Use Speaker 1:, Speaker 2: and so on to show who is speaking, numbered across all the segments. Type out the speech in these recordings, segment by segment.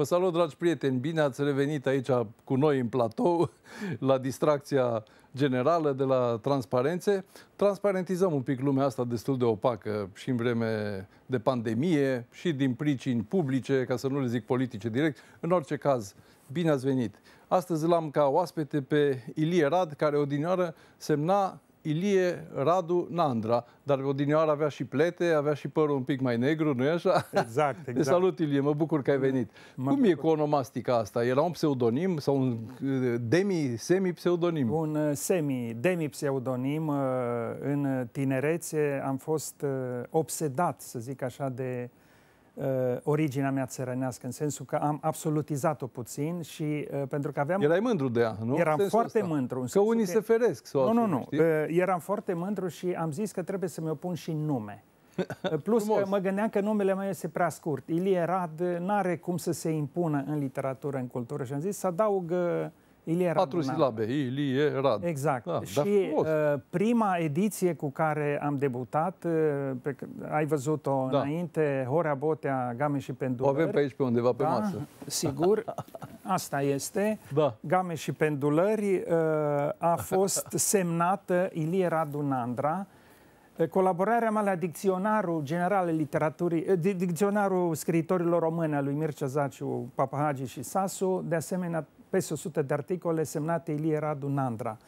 Speaker 1: Vă salut, dragi prieteni! Bine ați revenit aici cu noi în platou, la distracția generală de la transparențe. Transparentizăm un pic lumea asta destul de opacă și în vreme de pandemie și din pricini publice, ca să nu le zic politice direct. În orice caz, bine ați venit! Astăzi l-am ca oaspete pe Ilie Rad, care odinioară semna Ilie Radu Nandra, dar odinioară avea și plete, avea și părul un pic mai negru, nu-i așa? Exact, exact. Te salut, Ilie, mă bucur că ai venit. Mă Cum e cu onomastica asta? Era un pseudonim sau un eh, demi, semi-pseudonim?
Speaker 2: Un eh, semi, demi-pseudonim. Eh, în tinerețe am fost obsedat, să zic așa, de Uh, originea mea țărănească, în sensul că am absolutizat-o puțin și uh, pentru că aveam... Erai
Speaker 1: mândru de ea, nu? Eram foarte asta. mândru. că unii că... se feresc. Sau nu, nu, nu. Uh,
Speaker 2: eram foarte mândru și am zis că trebuie să-mi opun și nume. Plus că mă gândeam că numele meu este prea scurt. Ilie Rad n-are cum să se impună în literatură, în cultură și am zis să adaug uh, Ilie Radu. Patru da. silabe,
Speaker 1: Ilie Radu. Exact. Ah, da, și uh,
Speaker 2: prima ediție cu care am debutat, uh, pe, ai văzut-o da. înainte, Horea Botea, Game și Pendulări. O avem pe aici pe undeva, pe da, masă. Sigur, asta este. Da. Game și Pendulări uh, a fost semnată Ilie Radu Nandra, uh, Colaborarea mea la Dicționarul General al Literaturii, uh, Dicționarul Scriitorilor Români al lui Mircea Zaciu, Papahagi și Sasu, de asemenea peste 100 de articole semnate Ilie Radu Nandra.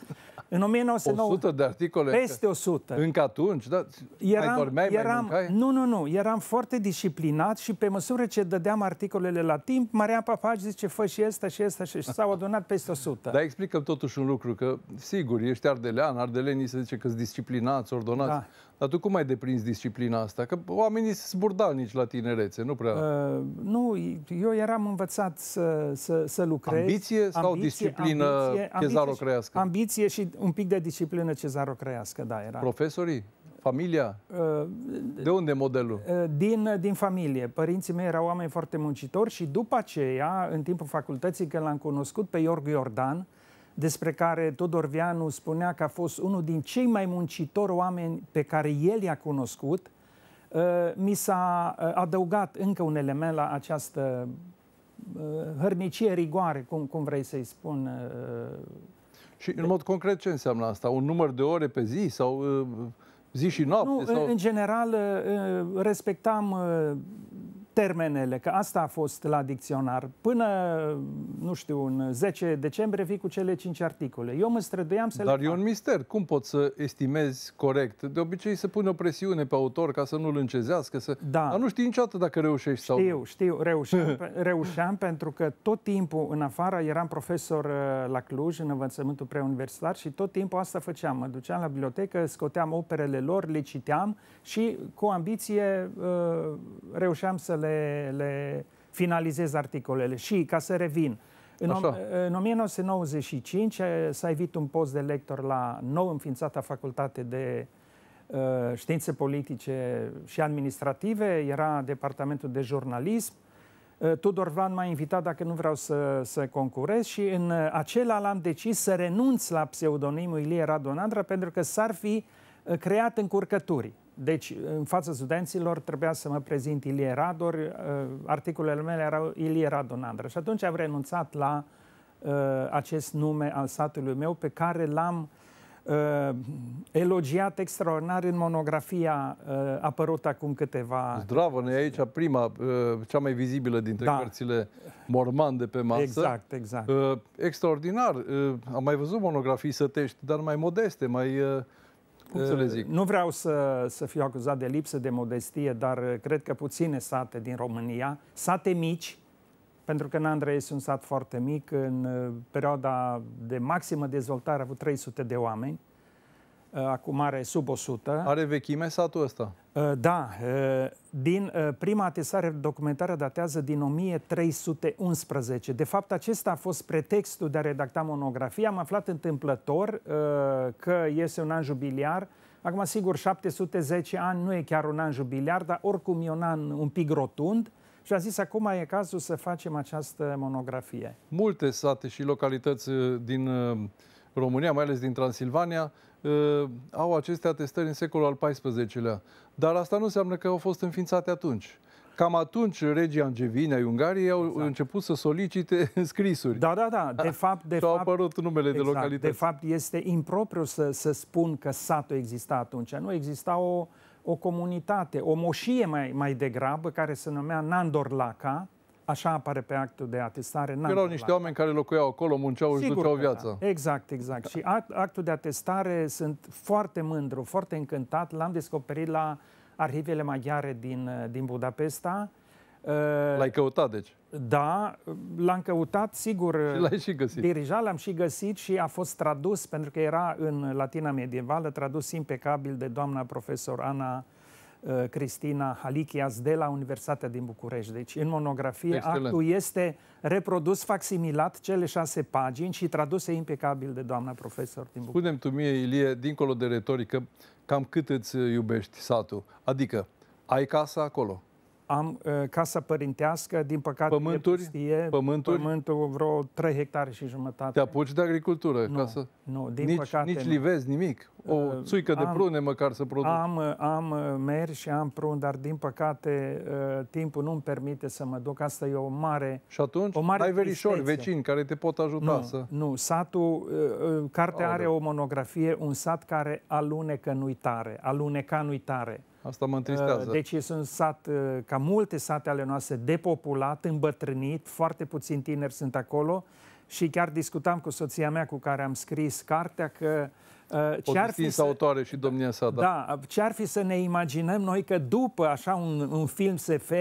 Speaker 2: În 1909... 100 de articole? Peste 100. Încă
Speaker 1: atunci? Da? Eram, mai dormeai, eram,
Speaker 2: mai Nu, nu, nu. Eram foarte disciplinat și pe măsură ce dădeam articolele la timp, Maria Papaci zice, fă și asta și asta și s-au adunat peste
Speaker 1: 100. Dar explică totuși un lucru, că sigur, ești ardelean, ardelenii se zice că sunt disciplinați, ordonați, da. Dar tu cum ai deprins disciplina asta? Că oamenii zburdau nici la tinerețe, nu prea...
Speaker 2: Uh, nu, eu eram învățat să, să, să lucrez. Ambiție sau ambiție, disciplină cezarocrească? Ambiție și un pic de disciplină cezarocrească, da, era.
Speaker 1: Profesorii? Familia? Ă, de unde modelul?
Speaker 2: Ă, din, din familie. Părinții mei erau oameni foarte muncitori și după aceea, în timpul facultății, când l-am cunoscut pe Iorg Iordan, uh, despre care Tudor Vianu spunea că a fost unul din cei mai muncitori oameni pe care el i-a cunoscut, uh, mi s-a uh, adăugat încă un element la această uh, hărnicie, rigoare, cum, cum vrei să-i spun.
Speaker 1: Și în mod concret ce înseamnă asta? Un număr de ore pe zi sau zi și noapte? Nu, sau... în
Speaker 2: general respectam termenele, că asta a fost la dicționar, până, nu știu, în 10 decembrie vii cu cele 5 articole. Eu mă străduiam să Dar le...
Speaker 1: e un mister. Cum poți să estimezi corect? De obicei se pune o presiune pe autor ca să nu-l încezească, să... Da. Dar nu știi niciodată dacă reușești știu, sau Știu,
Speaker 2: știu. Reușeam, reușeam pentru că tot timpul în afara eram profesor uh, la Cluj, în învățământul preuniversitar și tot timpul asta făceam. Mă duceam la bibliotecă, scoteam operele lor, le citeam și cu ambiție uh, reușeam să le, le finalizez articolele. Și, ca să revin, în, Așa. în 1995 eh, s-a evit un post de lector la nou înființata facultate de uh, științe politice și administrative, era departamentul de jurnalism. Eh, Tudor Van m-a invitat dacă nu vreau să, să concurez și în acela l-am decis să renunț la pseudonimul Ilie Radonandra pentru că s-ar fi creat încurcături. Deci, în fața studenților, trebuia să mă prezint Ilie Rador. Uh, articolele mele erau Ilie Radonandră. Și atunci am renunțat la uh, acest nume al satului meu, pe care l-am uh, elogiat extraordinar în monografia uh, apărută acum câteva...
Speaker 1: Zdravă, deci, e aici prima, uh, cea mai vizibilă dintre da. cărțile mormande de pe masă. Exact, exact. Uh, extraordinar. Uh, am mai văzut monografii sătești, dar mai modeste, mai... Uh, cum să le zic? Uh, nu
Speaker 2: vreau să, să fiu acuzat de lipsă de modestie, dar uh, cred că puține sate din România, sate mici, pentru că Nandrea este un sat foarte mic, în uh, perioada de maximă dezvoltare a avut 300 de oameni, Uh, acum are sub 100.
Speaker 1: Are vechime satul ăsta?
Speaker 2: Uh, da. Uh, din prima atesare documentară datează din 1311. De fapt, acesta a fost pretextul de a redacta monografia. Am aflat întâmplător că este un an jubiliar. Acum, sigur, 710 ani nu e chiar un an jubiliar, dar oricum e un an un pic rotund. Și a zis, acum e cazul să facem această monografie.
Speaker 1: Multe sate și localități din România, mai ales din Transilvania, ă, au aceste atestări în secolul al XIV-lea. Dar asta nu înseamnă că au fost înființate atunci. Cam atunci regii angevini ai Ungariei au exact. început să solicite scrisuri. Da, da, da. De fapt, de au apărut numele exact. de localități. De
Speaker 2: fapt, este impropriu să, să spun că satul exista atunci. Nu exista o, o comunitate, o moșie mai, mai degrabă, care se numea
Speaker 1: Nandorlaca,
Speaker 2: Așa apare pe actul de atestare. N-am Erau niște
Speaker 1: oameni care locuiau acolo, munceau, Sigur își duceau viața.
Speaker 2: Da. Exact, exact. Da. Și act, actul de atestare sunt foarte mândru, foarte încântat. L-am descoperit la arhivele maghiare din, din Budapesta. Uh, l-ai
Speaker 1: căutat, deci?
Speaker 2: Da, l-am căutat, sigur. Și l-ai și găsit. Dirija, l-am și găsit și a fost tradus, pentru că era în latina medievală, tradus impecabil de doamna profesor Ana Uh, Cristina Halichias de la Universitatea din București. Deci, în monografie, Excelent. actul este reprodus, facsimilat, cele șase pagini și traduse impecabil de doamna profesor din
Speaker 1: București. Spune-mi tu mie, Ilie, dincolo de retorică, cam cât îți iubești satul? Adică, ai casa acolo,
Speaker 2: am uh, casa părintească, din păcate pământuri, pustie, pământuri? pământul vreo 3 hectare și jumătate.
Speaker 1: Te apuci de agricultură? Nu, casă? nu din nici, păcate Nici nu. livezi, nimic? O uh, țuică am, de prune măcar să produc. Am,
Speaker 2: am uh, mers și am prun, dar din păcate uh, timpul nu-mi permite să mă duc. Asta e o mare
Speaker 1: Și atunci o mare ai verișori, tristețe. vecini, care te pot ajuta nu, să...
Speaker 2: Nu, satul, uh, uh cartea Aole. are o monografie, un sat care alunecă în uitare, aluneca nu-i tare. Asta mă întristează. Deci sunt sat, uh, ca multe sate ale noastre, depopulat, îmbătrânit, foarte puțin tineri sunt acolo și chiar discutam cu soția mea cu care am scris cartea că uh, ce ar fi să,
Speaker 1: autoare și domnia sa, da. da.
Speaker 2: ce ar fi să ne imaginăm noi că după așa un, un film SF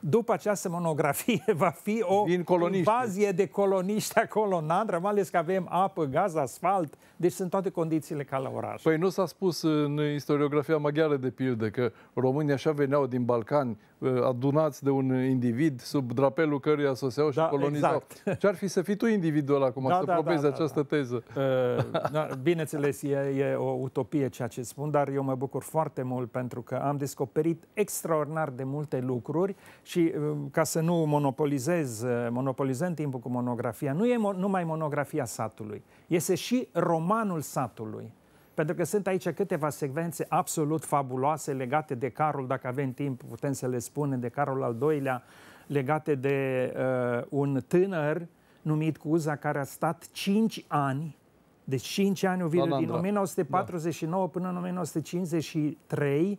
Speaker 2: după această monografie va fi o invazie de coloniști acolo în Andra, mai ales că avem apă, gaz, asfalt, deci sunt toate condițiile ca la oraș.
Speaker 1: Păi nu s-a spus în istoriografia maghiară, de pildă, că românii așa veneau din Balcani, uh, adunați de un individ sub drapelul căruia soseau și da, colonizau. Exact. Ce-ar fi să fii tu individul ăla, acum, da, să da, probezi da, da, această da. teză? Uh,
Speaker 2: da, bineînțeles, e, e o utopie ceea ce spun, dar eu mă bucur foarte mult pentru că am descoperit extraordinar de multe lucruri și um, ca să nu monopolizez, uh, monopolizăm timpul cu monografia, nu e mo- numai monografia satului, este și romanul satului. Pentru că sunt aici câteva secvențe absolut fabuloase legate de Carol, dacă avem timp putem să le spunem, de Carol al doilea, legate de uh, un tânăr numit Cuza care a stat 5 ani deci 5 ani, Ovidiu, din 1949 da. până în 1953,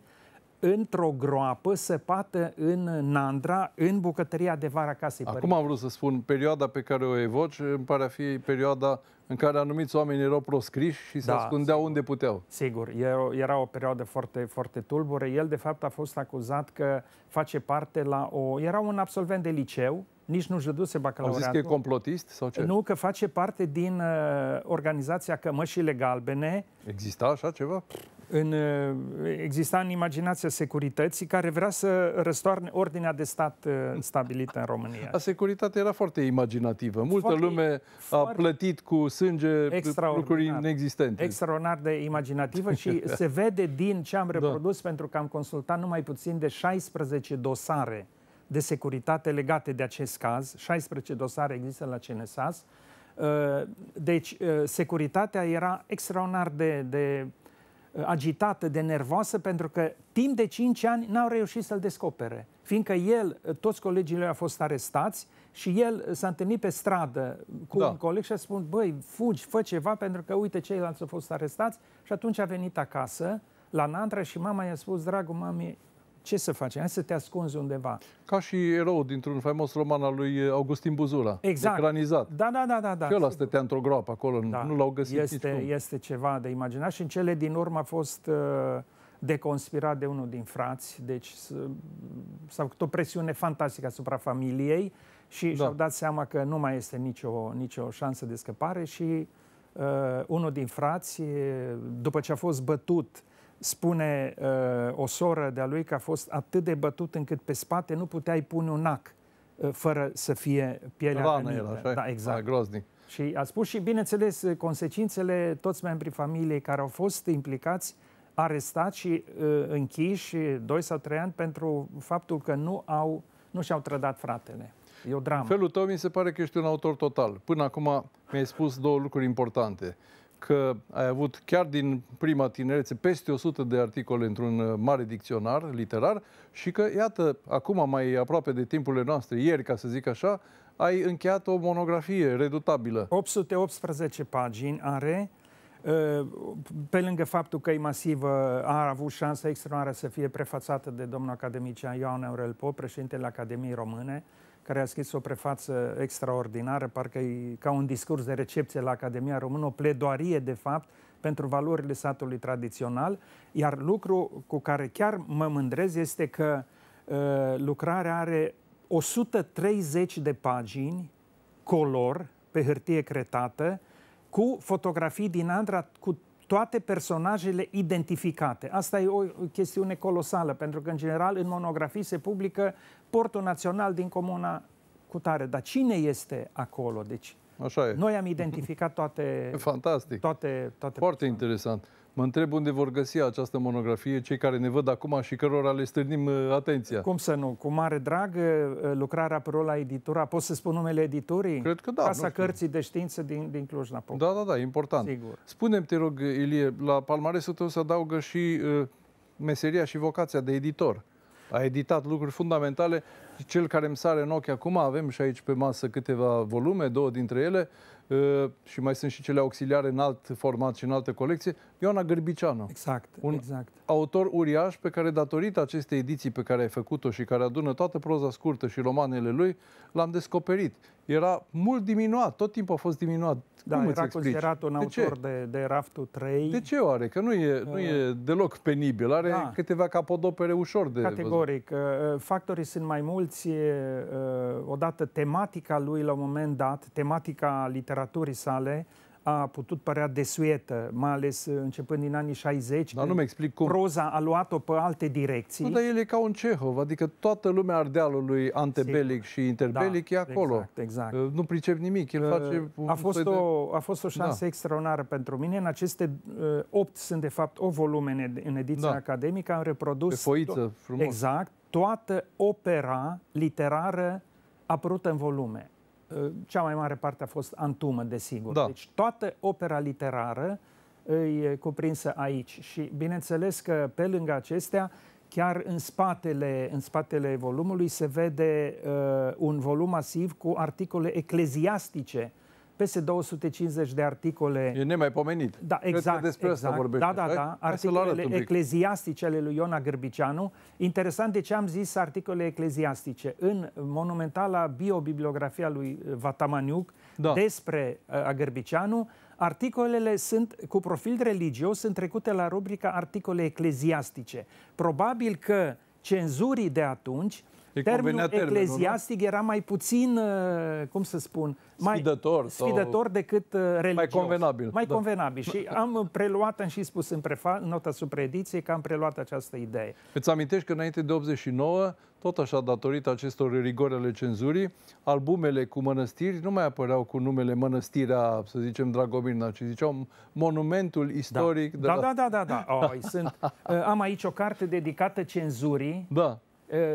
Speaker 2: într-o groapă săpată în Nandra, în bucătăria de vara casei Acum
Speaker 1: am vrut să spun, perioada pe care o evoci îmi pare a fi perioada în care anumiți oameni erau proscriși și da, se ascundeau sigur. unde puteau. Sigur, era o perioadă
Speaker 2: foarte, foarte tulbure. El, de fapt, a fost acuzat că face parte la o... Era un absolvent de liceu, nici nu-și dăduse bacalaureatul. Au zis că e
Speaker 1: complotist sau ce? Nu,
Speaker 2: că face parte din uh, organizația Cămășile Galbene.
Speaker 1: Exista așa ceva?
Speaker 2: în, eh, exista în imaginația securității care vrea să răstoarne ordinea de stat eh,
Speaker 1: stabilită în România. A securitatea era foarte imaginativă. Multă foarte, lume a plătit cu sânge lucruri inexistente. Extraordinar de imaginativă și se
Speaker 2: vede din ce am da. reprodus, da. pentru că am consultat numai puțin de 16 dosare de securitate legate de acest caz. 16 dosare există la CNSAS. Eh, deci, securitatea era extraordinar de, de Uh, agitată, de nervoasă, pentru că timp de 5 ani n-au reușit să-l descopere. Fiindcă el, uh, toți colegii lui au fost arestați și el uh, s-a întâlnit pe stradă cu da. un coleg și a spus, băi, fugi, fă ceva, pentru că uite ceilalți au fost arestați. Și atunci a venit acasă, la Nantra și mama i-a spus, dragul mami, ce să faci? Hai să te ascunzi undeva.
Speaker 1: Ca și erou dintr-un faimos roman al lui uh, Augustin Buzula. Exact. Ecranizat. Da, da, da. da, da. Că ăla stătea într-o groapă acolo, da. nu l-au găsit este, nicicum.
Speaker 2: Este ceva de imaginat și în cele din urmă a fost uh, deconspirat de unul din frați, deci s-a făcut o presiune fantastică asupra familiei și da. și-au dat seama că nu mai este nicio, nicio șansă de scăpare și uh, unul din frați, după ce a fost bătut spune uh, o soră de-a lui că a fost atât de bătut încât pe spate nu puteai pune un ac uh, fără să fie pielea Rană el, așa da, exact.
Speaker 1: A, groznic. Și
Speaker 2: a spus și, bineînțeles, uh, consecințele, toți membrii familiei care au fost implicați, arestați și uh, închiși 2 sau 3 ani pentru faptul că nu, au, nu și-au trădat fratele.
Speaker 1: E o dramă. felul tău mi se pare că ești un autor total. Până acum mi-ai spus două lucruri importante că ai avut chiar din prima tinerețe peste 100 de articole într-un uh, mare dicționar literar și că, iată, acum mai aproape de timpurile noastre, ieri, ca să zic așa, ai încheiat o monografie redutabilă. 818
Speaker 2: pagini are, uh, pe lângă faptul că e masivă, a avut șansa extraordinară să fie prefațată de domnul academician Ioan Aurel Pop, președintele Academiei Române, care a scris o prefață extraordinară, parcă e ca un discurs de recepție la Academia Română, o pledoarie, de fapt, pentru valorile satului tradițional, iar lucru cu care chiar mă mândrez este că uh, lucrarea are 130 de pagini color pe hârtie cretată cu fotografii din Andra cu toate personajele identificate. Asta e o chestiune colosală, pentru că, în general, în monografii se publică portul național din comuna Cutare. Dar cine este acolo? Deci, Așa e. Noi am identificat
Speaker 1: toate... Fantastic. Toate, toate Foarte persoane. interesant. Mă întreb unde vor găsi această monografie cei care ne văd acum și cărora le strânim uh, atenția.
Speaker 2: Cum să nu? Cu mare drag, uh, uh, lucrarea pe la editura, pot să spun numele editurii? Cred că da. Casa Cărții de Știință din, din Cluj-Napoca.
Speaker 1: Da, da, da, important. Sigur. Spune-mi, te rog, Ilie, la palmaresul tău se adaugă și uh, meseria și vocația de editor a editat lucruri fundamentale cel care îmi sare în ochi acum, avem și aici pe masă câteva volume, două dintre ele, uh, și mai sunt și cele auxiliare în alt format și în altă colecție, Ioana Gârbiceanu. Exact, un exact. autor uriaș pe care, datorită acestei ediții pe care ai făcut-o și care adună toată proza scurtă și romanele lui, l-am descoperit. Era mult diminuat, tot timpul a fost diminuat. Da, Cum era considerat un de autor ce? de, de raftul 3. De ce oare? Că nu e, nu e uh, deloc penibil, are da. câteva capodopere ușor de Categoric.
Speaker 2: Văzut. Uh, factorii sunt mai mulți mulți, odată tematica lui la un moment dat, tematica literaturii sale, a putut părea desuietă, mai ales începând din anii 60. Dar nu mi explic cum. Proza a luat-o pe alte direcții. Nu, dar el
Speaker 1: e ca un Cehov, adică toată lumea ardealului antebelic Sigur. și interbelic da, e acolo. Exact, exact. Uh, nu pricep nimic, el uh, face... A fost, de... o,
Speaker 2: a fost o șansă da. extraordinară pentru mine. În aceste uh, opt sunt, de fapt, o volume în ediția da. academică. Am reprodus... Pe foiță, frumos. Exact toată opera literară apărută în volume. Ă, cea mai mare parte a fost antumă, desigur. Da. Deci toată opera literară ă, e cuprinsă aici. Și bineînțeles că pe lângă acestea, chiar în spatele, în spatele volumului se vede uh, un volum masiv cu articole ecleziastice uh, peste 250 de articole.
Speaker 1: E nemaipomenit. Da, exact. despre exact. asta vorbește. Da, da, da. Articolele
Speaker 2: ecleziastice ale lui Iona Gârbiceanu. Interesant de ce am zis articole ecleziastice. În monumentala biobibliografia lui uh, Vatamaniuc da. despre uh, Agârbiceanu, articolele sunt cu profil religios, sunt trecute la rubrica articole ecleziastice. Probabil că cenzurii de atunci îi termenul ecleziastic era mai puțin, uh, cum să spun, mai sfidător,
Speaker 1: sfidător sau...
Speaker 2: decât uh, religios. Mai convenabil. Mai da. convenabil. Și am preluat, am și spus în, prefa, în nota supraediție, că am preluat această idee.
Speaker 1: Îți amintești că înainte de 89, tot așa datorită acestor rigori ale cenzurii, albumele cu mănăstiri nu mai apăreau cu numele mănăstirea, să zicem, Dragomirna, ci ziceau monumentul da. istoric. Da, de da, la... da, da, da. da. Oh, sunt, uh, am aici o carte dedicată cenzurii. Da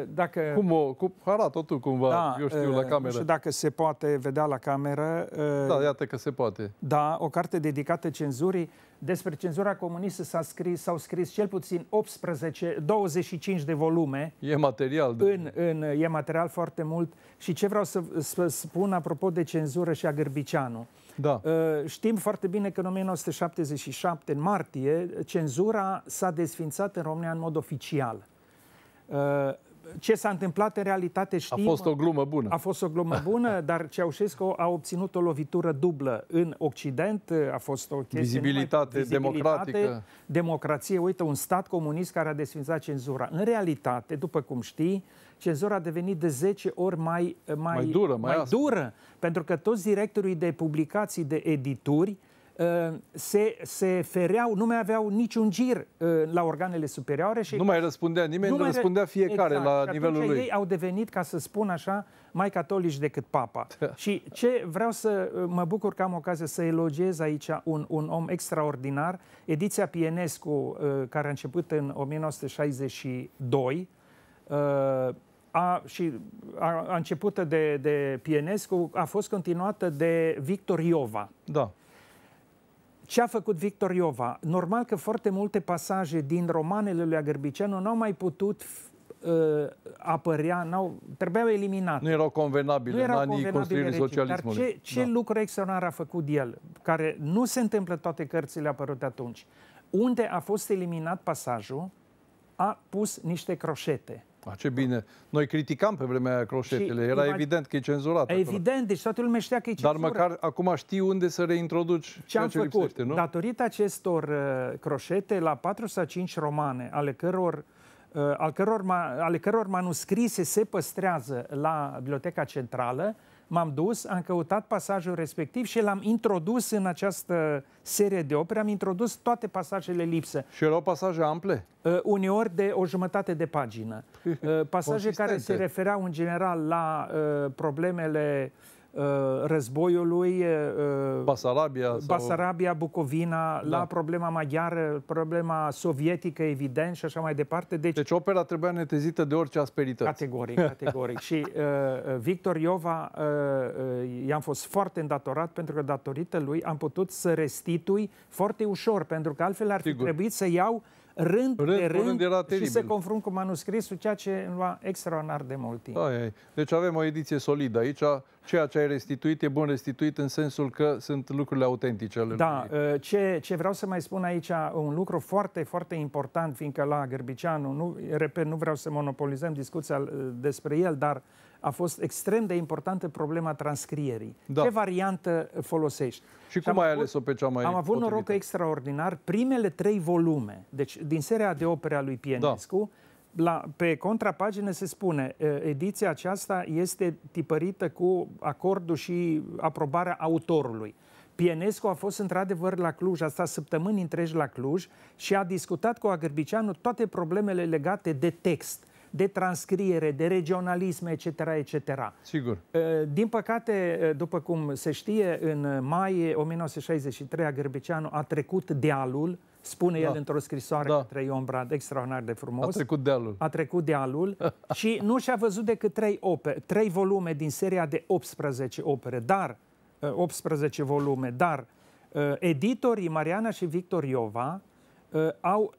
Speaker 1: dacă, cum o cum arată tu cumva, da, eu știu, la cameră. Și dacă
Speaker 2: se poate vedea la cameră. Da,
Speaker 1: iată că se poate.
Speaker 2: Da, o carte dedicată cenzurii. Despre cenzura comunistă s-a scris, s-au scris cel puțin 18, 25 de volume.
Speaker 1: E material. De...
Speaker 2: În, în, e material foarte mult. Și ce vreau să, să spun apropo de cenzură și a Gârbicianu. Da. Știm foarte bine că în 1977, în martie, cenzura s-a desfințat în România în mod oficial. Uh, ce s-a întâmplat în realitate știm. A fost o glumă bună. A fost o glumă bună, dar Ceaușescu a obținut o lovitură dublă în Occident, a fost o chestie vizibilitate, numai, vizibilitate democratică. Democrație, uite, un stat comunist care a desfințat cenzura. În realitate, după cum știi, cenzura a devenit de 10 ori mai, mai, mai dură, mai, mai dură, pentru că toți directorii de publicații, de edituri, uh, Ă, se, se fereau, nu mai aveau niciun gir ă, la organele superioare. Și nu mai răspundea nimeni, nu mai răspundea fiecare exact, la nivelul lui. ei au devenit, ca să spun așa, mai catolici decât papa. Da. și ce vreau să ă, mă bucur că am ocazia să elogiez aici un, un om extraordinar, Ediția Pienescu, care a început în 1962, a, și a, a începută de, de Pienescu, a fost continuată de Victor Iova. Da ce a făcut Victor Iova? Normal că foarte multe pasaje din romanele lui Agărbiceanu n-au mai putut uh, apărea, n-au, trebuiau eliminate.
Speaker 1: Nu erau convenabile nu erau în anii construirii socialismului. Dar ce,
Speaker 2: ce da. lucru extraordinar a făcut el, care nu se întâmplă toate cărțile apărute atunci? Unde a fost eliminat pasajul, a pus niște croșete.
Speaker 1: A, ah, ce bine. Noi criticam pe vremea croșetele. Și Era evident că e cenzurat. Evident, acolo. deci toată lumea știa că e cenzurat. Dar măcar acum știi unde să reintroduci ce am ce făcut. Lipsește, nu?
Speaker 2: Datorită acestor uh, croșete, la 4 sau 5 romane, ale căror uh, al căror, ale căror manuscrise se păstrează la Biblioteca Centrală, uh, m-am dus, am căutat pasajul respectiv și l-am introdus în această serie de opere, am introdus toate pasajele lipsă. Și erau pasaje ample? Uh, uneori de o jumătate de pagină. Uh, pasaje Consistente. care se refereau în general la uh, problemele uh, Uh, războiului uh, uh,
Speaker 1: Basarabia, Basarabia
Speaker 2: Bucovina, da. la problema maghiară, problema sovietică, evident, și așa
Speaker 1: mai departe. Deci, deci opera trebuia netezită de orice asperități. Categoric, categoric. și
Speaker 2: uh, Victor Iova, uh, i-am fost foarte îndatorat pentru că datorită lui am putut să restitui foarte ușor, pentru că altfel ar fi Sigur. trebuit să iau rând, rând de rând, rând era și se confrunt cu manuscrisul, ceea ce îmi lua extraordinar de mult timp. Ai,
Speaker 1: ai. Deci avem o ediție solidă aici. Ceea ce ai restituit e bun restituit în sensul că sunt lucrurile autentice ale
Speaker 2: Da, lui. Ă, ce, ce vreau să mai spun aici, un lucru foarte, foarte important, fiindcă la Gârbiceanu, nu, repet, nu vreau să monopolizăm discuția ă, despre el, dar uh, a fost extrem de importantă problema transcrierii. Da. Ce variantă folosești? Și, și cum ai ales-o pe cea mai Am avut potrivită. noroc extraordinar. Primele trei volume, deci din seria de opere a lui Pienescu, da. la, pe contrapagine se spune ediția aceasta este tipărită cu acordul și aprobarea autorului. Pienescu a fost într-adevăr la Cluj, a stat săptămâni întregi la Cluj și a discutat cu Agărbicianu toate problemele legate de text de transcriere, de regionalism, etc., etc. Sigur. Uh, din păcate, uh, după cum se știe, în mai 1963 Agrbeceanu a trecut dealul spune da. el într-o scrisoare da. către Ion Brad, extraordinar de frumos. A trecut dealul. A trecut dealul și nu și-a văzut decât trei, opere, trei volume din seria de 18 opere, dar 18 uh, volume, dar editorii Mariana și Victor Iova au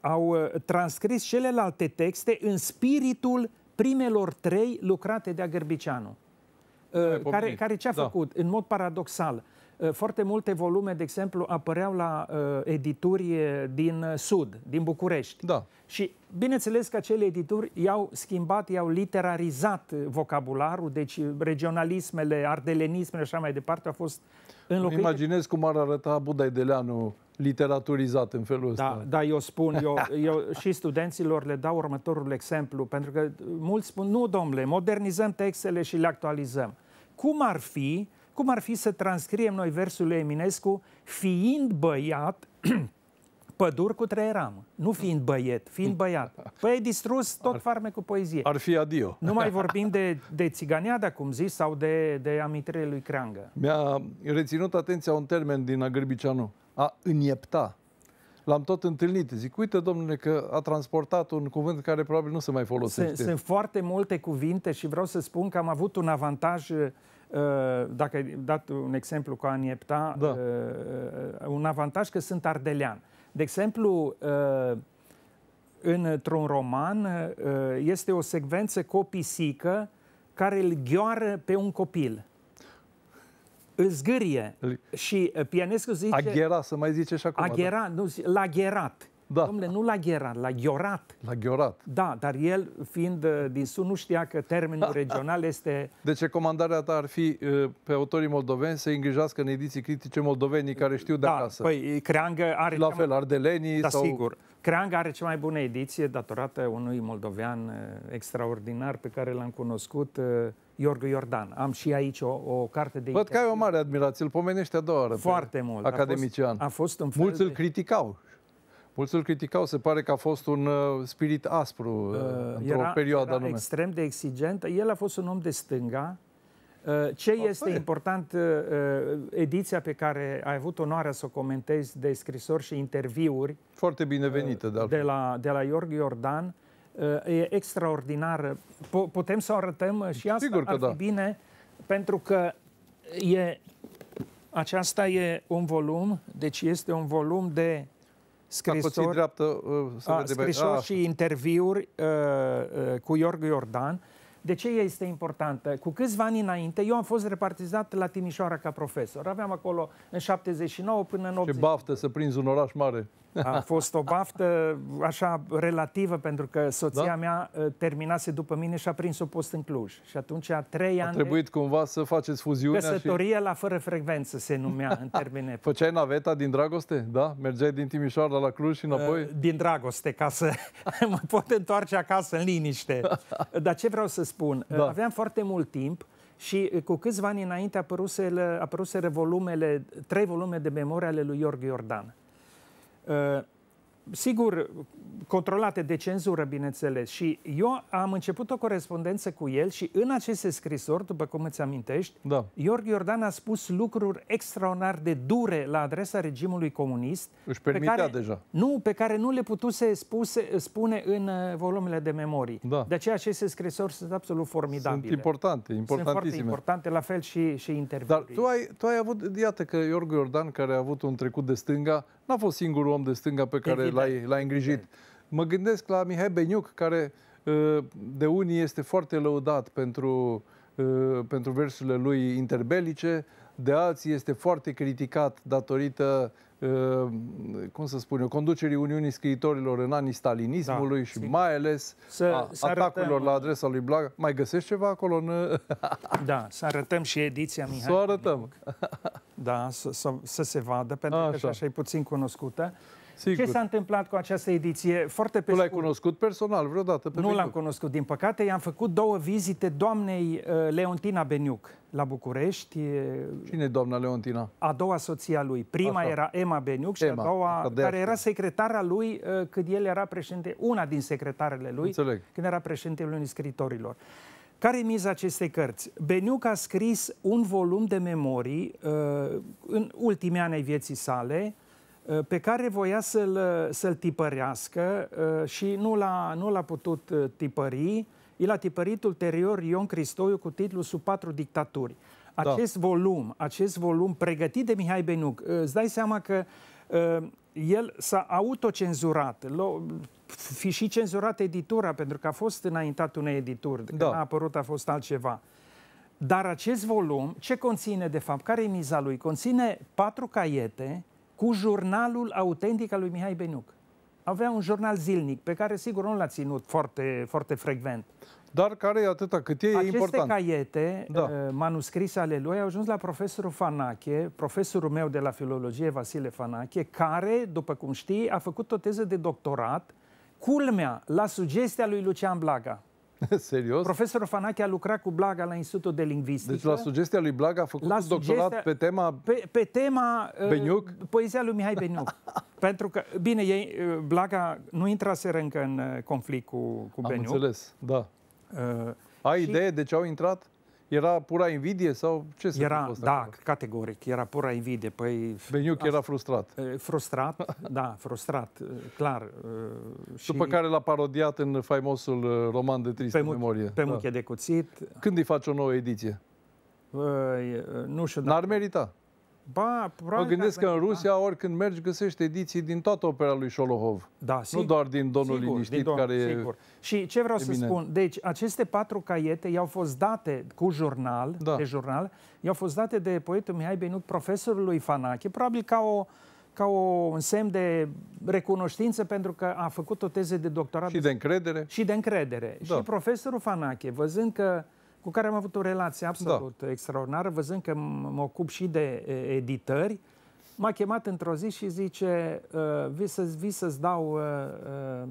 Speaker 2: au uh, transcris celelalte texte în spiritul primelor trei lucrate de Agărbiceanu. Uh, care, care ce a da. făcut? Da. În mod paradoxal, uh, foarte multe volume, de exemplu, apăreau la uh, edituri din Sud, din București. Da. Și bineînțeles că acele edituri i-au schimbat, i-au literarizat vocabularul, deci regionalismele, ardelenismele și așa mai departe au fost înlocuite. Imaginez
Speaker 1: cum ar arăta Budai Deleanu literaturizat în felul da, ăsta. Da,
Speaker 2: da eu spun, eu, eu și studenților le dau următorul exemplu, pentru că mulți spun, nu domnule, modernizăm textele și le actualizăm. Cum ar fi, cum ar fi să transcriem noi versul lui Eminescu, fiind băiat, păduri cu trei ramă, nu fiind băiet, fiind băiat. Păi ai distrus tot ar, farmecul poezie. Ar fi
Speaker 1: adio. Nu mai vorbim
Speaker 2: de, de țiganiada, cum zis, sau de, de amintirile lui Creangă.
Speaker 1: Mi-a reținut atenția un termen din Agârbiceanu, a îniepta. L-am tot întâlnit. Zic, uite, domnule, că a transportat un cuvânt care probabil nu se mai folosește. Sunt, sunt
Speaker 2: foarte multe cuvinte și vreau să spun că am avut un avantaj uh, dacă ai dat un exemplu cu Aniepta, da. Uh, uh, un avantaj că sunt ardelean. De exemplu, ă, într-un roman ă, este o secvență cu o pisică care îl gheoară pe un copil. Îl zgârie. Și ă, pianescul zice... Aghera, să mai zice și acum. Aghera, da. nu, l-a gherat. Da. Domnule, nu la Gheran,
Speaker 1: la ghiorat. La ghiorat. Da,
Speaker 2: dar el, fiind uh, din Sud, nu știa că termenul regional este...
Speaker 1: Deci comandarea ta ar fi uh, pe autorii moldoveni să îngrijească în ediții critice moldovenii care știu de da, acasă. Păi, Creangă are... La fel, ardelenii da, sau... sigur. Creangă are cea mai
Speaker 2: bună ediție datorată unui moldovean uh, extraordinar pe care l-am cunoscut, Iorgu Iordan. Am și aici o, o carte de... Văd că
Speaker 1: ai o mare admirație, îl pomenește a doua oară. Foarte mult. Academician. A fost, a
Speaker 2: fost un fel Mulți de... îl
Speaker 1: criticau. Mulți îl criticau, se pare că a fost un uh, spirit aspru uh, uh, într-o era, perioadă era anume. extrem
Speaker 2: de exigent. El a fost un om de stânga. Uh, ce o, este e. important, ediția pe care ai avut onoarea să o comentezi de scrisori și interviuri...
Speaker 1: Foarte binevenită, de, de la,
Speaker 2: de la Iorg Iordan, e extraordinară. Putem să o arătăm și asta Sigur că ar fi da. bine, pentru că e, aceasta e un volum, deci este un volum de scrisori, dreaptă,
Speaker 1: uh, să a, scrisori a, ah, și
Speaker 2: interviuri uh, uh, cu Iorg Iordan. De ce este importantă? Cu câțiva ani înainte, eu am fost repartizat la Timișoara ca profesor. Aveam acolo în 79 până în 80. Ce baftă să prinzi un oraș mare! A fost o baftă așa relativă pentru că soția da? mea ă, terminase după mine și a prins-o post în Cluj. Și atunci a trei a ani... A trebuit
Speaker 1: de... cumva să faceți fuziunea Căsătorie
Speaker 2: și... la fără frecvență se numea în termene.
Speaker 1: Făceai naveta din dragoste? Da? Mergeai din Timișoara la Cluj și ă, înapoi? Din dragoste, ca să mă pot întoarce acasă în liniște. Dar ce vreau să spun? Da. Aveam foarte
Speaker 2: mult timp și ă, cu câțiva ani înainte apăruse, apăruse volumele, trei volume de memorie ale lui Iorghe Iordan. 呃。sigur, controlate de cenzură, bineînțeles. Și eu am început o corespondență cu el și în aceste scrisori, după cum îți amintești, da. Iorg Iordan a spus lucruri extraordinar de dure la adresa regimului comunist. Își permitea pe care, deja. Nu, pe care nu le putuse spuse, spune în uh, volumele de memorii. Da. De aceea aceste scrisori sunt absolut formidabile. Sunt importante, importantisime. Sunt foarte importante, la fel și, și interviurile. Dar tu ai,
Speaker 1: tu ai avut, iată că Iorg Iordan, care a avut un trecut de stânga, n-a fost singurul om de stânga pe care l-ai, exact. l-ai îngrijit. Da. Mă gândesc la Mihai Beniuc, care uh, de unii este foarte lăudat pentru, uh, pentru versurile lui interbelice, de alții este foarte criticat datorită, uh, cum să spun eu, conducerii Uniunii Scriitorilor în anii stalinismului da, și sigur. mai ales să, a, să atacurilor arătăm. la adresa lui Blaga. Mai găsești ceva acolo? În... Da, să arătăm și ediția Mihai. Să arătăm. Da, să, să, să
Speaker 2: se vadă, pentru așa. că așa e puțin cunoscută. Sigur. Ce s-a întâmplat cu această ediție? Foarte
Speaker 1: pe Nu l-ai cunoscut personal vreodată? Pe nu l-am
Speaker 2: cunoscut, din păcate. I-am făcut două vizite doamnei uh, Leontina Beniuc la București. Cine e doamna Leontina? A doua soție a lui. Prima Așa. era Emma Beniuc și Emma, a doua, care era secretara lui uh, când el era președinte, una din secretarele lui, Înțeleg. când era președintele unui scritorilor. Care e miza acestei cărți? Beniuc a scris un volum de memorii uh, în ultimii ani ai vieții sale, Uh, pe care voia să-l, să-l tipărească uh, și nu l-a, nu l-a putut uh, tipări. El a tipărit ulterior Ion Cristoiu cu titlul Sub patru dictaturi. Da. Acest da. volum, acest volum pregătit de Mihai Benuc, îți dai seama că el s-a autocenzurat, fi și cenzurat editura, pentru că a fost înaintat unei edituri. Când da. a apărut a fost altceva. Dar acest volum, ce conține de fapt? Care e miza lui? Conține patru caiete, cu jurnalul autentic al lui Mihai Beniuc. Avea un jurnal zilnic, pe care sigur nu l-a ținut foarte, foarte frecvent. Dar care e atâta cât e, Aceste e important. Aceste caiete, da. Uh, manuscrise ale lui, au ajuns la profesorul Fanache, profesorul meu de la filologie, Vasile Fanache, care, după cum știi, a făcut o teză de doctorat, culmea, la sugestia lui Lucian Blaga. Serios? Profesorul Fanache a lucrat cu Blaga la Institutul de Lingvistică. Deci la sugestia lui Blaga a făcut la sugestia... doctorat pe tema... Pe, pe tema... Uh, Beniuc? Poezia lui Mihai Beniuc. Pentru că, bine, ei, uh, Blaga nu intraseră
Speaker 1: încă în uh, conflict cu, cu Beniuc. Am înțeles, da. Uh, Ai și... idee de ce au intrat? Era pura invidie sau ce se era, Da, acolo?
Speaker 2: categoric, era pura invidie. Păi,
Speaker 1: Beniuc era frustrat.
Speaker 2: Frustrat, da, frustrat, clar. Și După care
Speaker 1: l-a parodiat în faimosul roman de tristă pe memorie. Pe da. muche da. de cuțit. Când îi faci o nouă ediție? Uh, nu știu. N-ar merita. Ba, mă gândesc că în da. Rusia, da. oricând mergi, găsești ediții din toată opera lui Șolohov. Da, sigur, nu doar din Domnul sigur, Liniștit, din domn, care sigur. E Și ce vreau eminent. să spun,
Speaker 2: deci aceste patru caiete i-au fost date cu jurnal, da. de jurnal, i-au fost date de poetul Mihai Benut, lui Fanache, probabil ca o ca o, un semn de recunoștință pentru că a făcut o teză
Speaker 1: de doctorat. Și de încredere. Și de încredere. Da. Și
Speaker 2: profesorul Fanache, văzând că cu care am avut o relație absolut da. extraordinară, văzând că mă ocup și de editări, m-a chemat într-o zi și zice, ă, vii să-ți, vii să-ți dau uh, uh,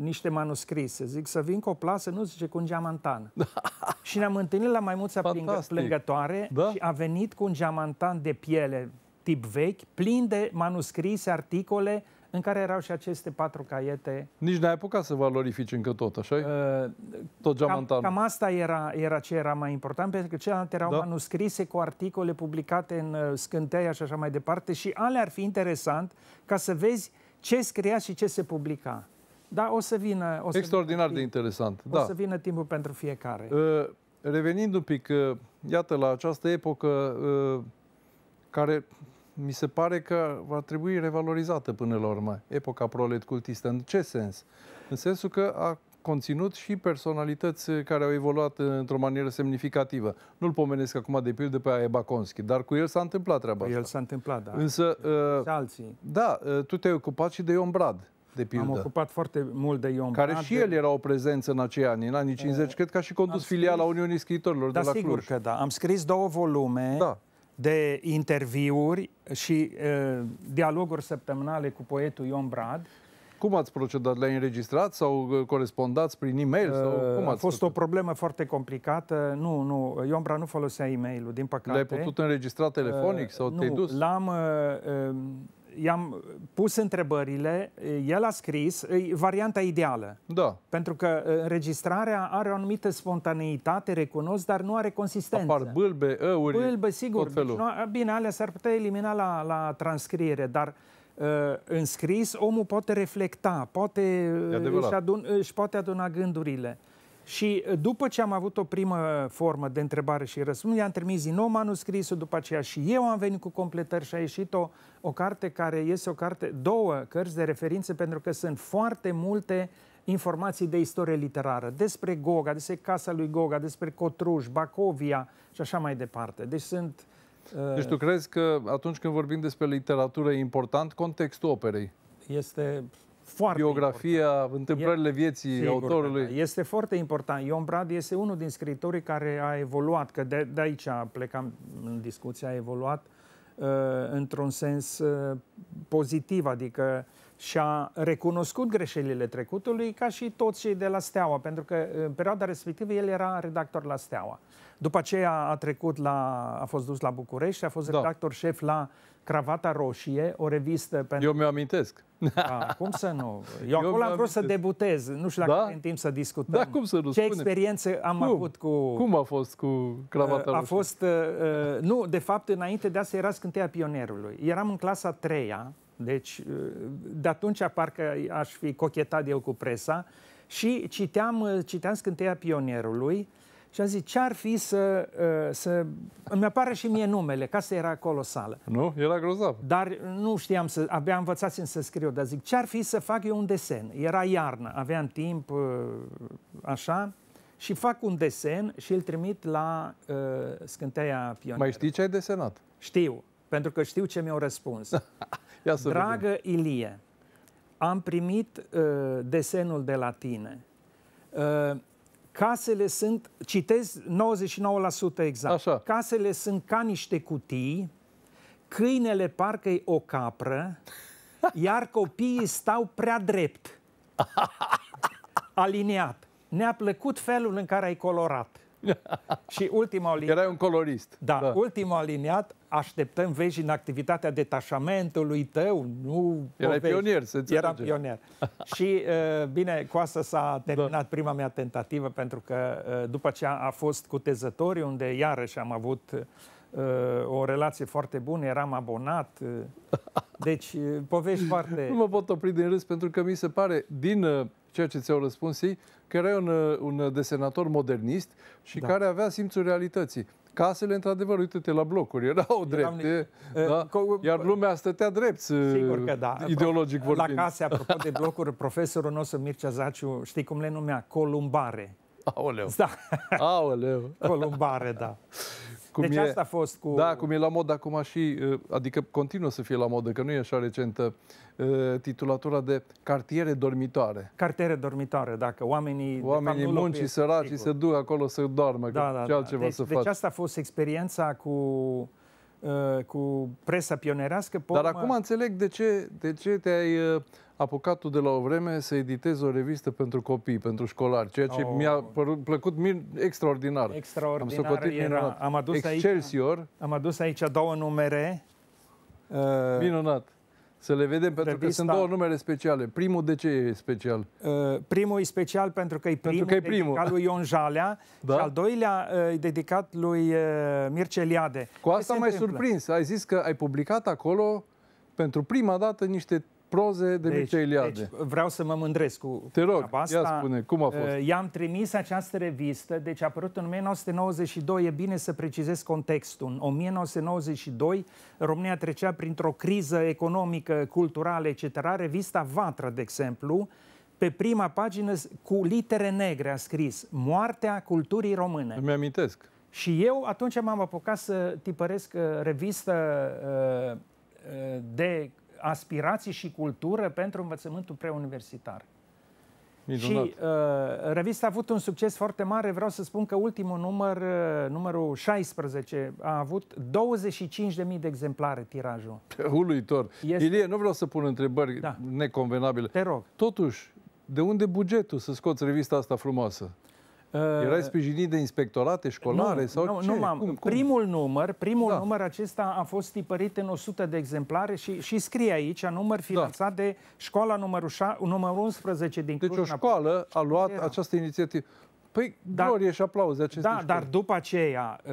Speaker 2: niște manuscrise. Zic, să vin cu o plasă, nu, zice, cu un geamantan. Da. și ne-am întâlnit la maimuța plângă, plângătoare da. și a venit cu un geamantan de piele tip vechi, plin de manuscrise, articole, în care erau și aceste patru caiete.
Speaker 1: Nici n-ai apucat să valorifici încă tot, așa uh, Tot geamantanul. Cam, cam
Speaker 2: asta era, era ce era mai important, pentru că celelalte erau da. manuscrise cu articole publicate în uh, scânteia și așa mai departe și alea ar fi interesant ca să vezi ce scria și ce se publica. Da, o să vină... O să Extraordinar
Speaker 1: vină, de interesant. O da. să
Speaker 2: vină timpul pentru fiecare.
Speaker 1: Uh, revenind un pic, uh, iată, la această epocă uh, care mi se pare că va trebui revalorizată până la urmă epoca prolet cultistă. În ce sens? În sensul că a conținut și personalități care au evoluat într-o manieră semnificativă. Nu-l pomenesc acum de pildă pe Ebaconski, dar cu el s-a întâmplat treaba asta. El s-a întâmplat, da. Însă, uh, alții. da, uh, tu te-ai ocupat și de Ion Brad de pildă. Am ocupat foarte mult de Ion Care Brad, și el era o prezență în acei ani, în anii 50, uh, e, cred că a și condus scris... filiala Uniunii Scriitorilor da, de la Da, sigur Cluj. că da.
Speaker 2: Am scris două volume. Da de interviuri și
Speaker 1: uh, dialoguri săptămânale cu poetul Ion Brad. Cum ați procedat? Le-ai înregistrat sau uh, corespondați prin e-mail? Sau uh, cum ați a fost făcut?
Speaker 2: o problemă foarte complicată. Nu, nu. Ion Brad nu folosea e-mail-ul, din păcate. Le-ai putut
Speaker 1: înregistra telefonic uh, sau te-ai dus? l-am... Uh,
Speaker 2: uh, i-am pus întrebările, el a scris e varianta ideală. Da. Pentru că înregistrarea are o anumită spontaneitate, recunosc, dar nu are consistență. Apar bâlbe, ăuri, Bâlbe, sigur. Tot felul. Deci, nu, bine, alea s-ar putea elimina la, la transcriere, dar uh, în scris omul poate reflecta, poate își, adun, își poate aduna gândurile. Și uh, după ce am avut o primă formă de întrebare și răspuns, i-am trimis din nou manuscrisul, după aceea și eu am venit cu completări și a ieșit o, o carte care este o carte, două cărți de referință, pentru că sunt foarte multe informații de istorie literară, despre Goga, despre casa lui Goga, despre Cotruș, Bacovia și așa mai departe. Deci sunt... Uh... Deci tu
Speaker 1: crezi că atunci când vorbim despre literatură e important contextul operei? Este foarte Biografia, important. întâmplările vieții Sigur, autorului. Da,
Speaker 2: este foarte important. Ion Brad este unul din scritorii care a evoluat, că de, de aici plecam în discuția, a evoluat uh, într-un sens uh, pozitiv, adică uh, și a recunoscut greșelile trecutului ca și toți cei de la Steaua, pentru că în perioada respectivă el era redactor la Steaua. După aceea a trecut la, a fost dus la București, a fost da. redactor șef la Cravata Roșie, o revistă pentru... Eu mi-o amintesc. A, cum să nu? Eu, Eu acolo am vrut să debutez. Nu știu dacă da? în timp să da, discutăm. Da, cum să nu? Ce spune? experiențe am cum? avut cu... Cum a fost
Speaker 1: cu cravata uh, Roșie? A
Speaker 2: fost... Uh, uh, nu, de fapt, înainte de asta era scânteia pionerului. Eram în clasa a treia, deci, uh, de atunci parcă aș fi cochetat eu cu presa și citeam, uh, citeam scânteia pionierului și a zis, ce ar fi să, uh, să... Îmi apară și mie numele, ca să era colosală. Nu? Era grozav. Dar nu știam să... Abia învățat să scriu, dar zic, ce ar fi să fac eu un desen? Era iarnă, aveam timp, așa, și fac un desen și îl trimit la uh, scânteia pionierului. Mai știi
Speaker 1: ce ai desenat?
Speaker 2: Știu, pentru că știu ce mi-au răspuns. Ia să Dragă vedem. Ilie, am primit uh, desenul de la tine. Uh, casele sunt, citez 99% exact, Așa. casele sunt ca niște cutii, câinele parcă o capră, iar copiii stau prea drept. Aliniat. Ne-a plăcut felul în care ai colorat. și ultimul aliniat... Erai un colorist. Da, da. ultimul aliniat, așteptăm vezi în activitatea detașamentului tău, nu... Erai pionier, să înțelege. Era pionier. și, uh, bine, cu asta s-a terminat da. prima mea tentativă, pentru că uh, după ce a fost cu tezătorii, unde iarăși am avut uh, o relație foarte bună, eram abonat. Deci, povești foarte... Nu
Speaker 1: mă pot opri din râs, pentru că mi se pare, din ceea ce ți-au răspuns ei, că era un, uh, un uh, desenator modernist și da. care avea simțul realității. Casele, într-adevăr, uite-te la blocuri, erau drepte, Eram, da? Uh, iar lumea stătea drept, sigur că da. ideologic vorbind. La case, apropo
Speaker 2: de blocuri, profesorul nostru Mircea Zaciu, știi cum le numea? Columbare. Aoleu. Da. Aoleu. Columbare, da.
Speaker 1: Cum deci e, asta a fost cu... Da, cum e la mod acum și, uh, adică continuă să fie la modă, că nu e așa recentă, uh, titulatura de cartiere dormitoare. Cartiere dormitoare, dacă oamenii... Oamenii fapt, muncii săraci se duc acolo să doarmă, da, da, ce da. altceva da. deci, să deci faci. Deci asta
Speaker 2: a fost experiența cu Uh, cu presa pionerească. Dar acum
Speaker 1: uh, înțeleg de ce, de ce te-ai uh, apucat tu de la o vreme să editezi o revistă pentru copii, pentru școlari, ceea ce oh. mi-a plăcut mie extraordinar. Extraordinar am, era. am adus Excelsior. Aici,
Speaker 2: am adus aici două numere. Uh,
Speaker 1: minunat. Să le vedem, pentru revista... că sunt două numere speciale. Primul de ce e special? Uh, primul e special pentru că e primul, că e primul. dedicat lui Ion Jalea da? și al doilea uh, e dedicat lui uh, Mircea Eliade. Cu asta mai surprins. Ai zis că ai publicat acolo pentru prima dată niște proze de deci, Mircea Iliade. Deci vreau să mă mândresc cu Te rog, asta. ia spune, cum a eh, fost?
Speaker 2: I-am trimis această revistă, deci a apărut în 1992, e bine să precizez contextul. În 1992 România trecea printr-o criză economică, culturală, etc. Revista Vatra, de exemplu, pe prima pagină cu litere negre a scris Moartea culturii române.
Speaker 1: Îmi amintesc.
Speaker 2: Și eu atunci m-am apucat să tipăresc eh, revistă eh, de aspirații și cultură pentru învățământul preuniversitar. Minunat. Și uh, revista a avut un succes foarte mare. Vreau să spun că ultimul număr, uh, numărul 16, a avut 25.000 de exemplare tirajul.
Speaker 1: Uluitor. Este... Ilie, nu vreau să pun întrebări da. neconvenabile. Te rog. Totuși, de unde bugetul să scoți revista asta frumoasă? Uh, Erai sprijinit de inspectorate școlare nu, sau nu, ce? Nu cum, cum? Primul număr, primul da.
Speaker 2: număr acesta a fost tipărit în 100 de exemplare și, și scrie aici, număr da. finanțat da. de școala numărul, numărul 11 din Cluj. Deci o școală a luat Era. această inițiativă. Păi, dar, glorie și aplauze aceste Da, școli. dar după aceea, uh,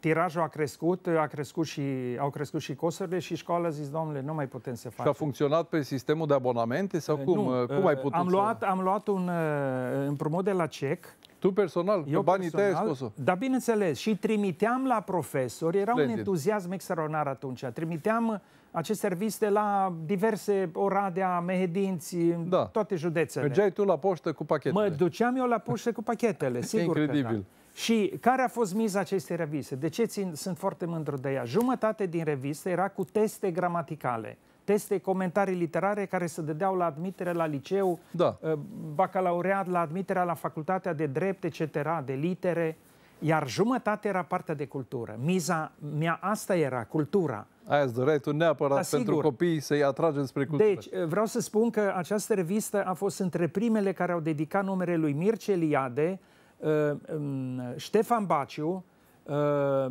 Speaker 2: tirajul a crescut, ă, a crescut și, au crescut și costurile și școala a zis, domnule, nu mai putem să facem. Și a
Speaker 1: funcționat pe sistemul de abonamente sau ă, cum? Nu, cum ai putut am să... luat, am
Speaker 2: luat un uh, împrumut de la CEC, tu personal, eu pe banii personal, tăi ai scos-o. Da, bineînțeles. Și trimiteam la profesori, era Splendid. un entuziasm extraordinar atunci. Trimiteam acest serviciu de la diverse Oradea, Mehedinți, da. toate județele. Mergeai tu
Speaker 1: la poștă cu pachetele. Mă duceam eu la poștă cu
Speaker 2: pachetele, sigur Incredibil. Că da. Și care a fost miza acestei reviste? De ce țin, sunt foarte mândru de ea? Jumătate din revistă era cu teste gramaticale, teste comentarii literare care se dădeau la admitere la liceu, da. Ă, bacalaureat, la admiterea la facultatea de drept, etc., de litere, iar jumătate era partea de cultură. Miza mea asta era, cultura.
Speaker 1: Aia îți doreai tu neapărat da, pentru copii să-i atragem spre cultură. Deci,
Speaker 2: eh, vreau să spun că această revistă a fost între primele care au dedicat numele lui Mircea Eliade, eh, mm, Ștefan Baciu,
Speaker 1: eh,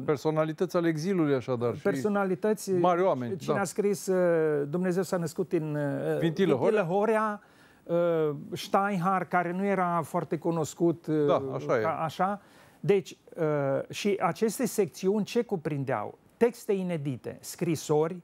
Speaker 1: Personalități ale exilului, așadar. Personalități. Și mari oameni. Da. Cine da. a
Speaker 2: scris Dumnezeu s-a născut în Vintilă, Vintilă Horea, Steinhardt, care nu era foarte cunoscut. Da, așa e. Ca, așa. Deci, și aceste secțiuni ce cuprindeau? texte inedite, scrisori,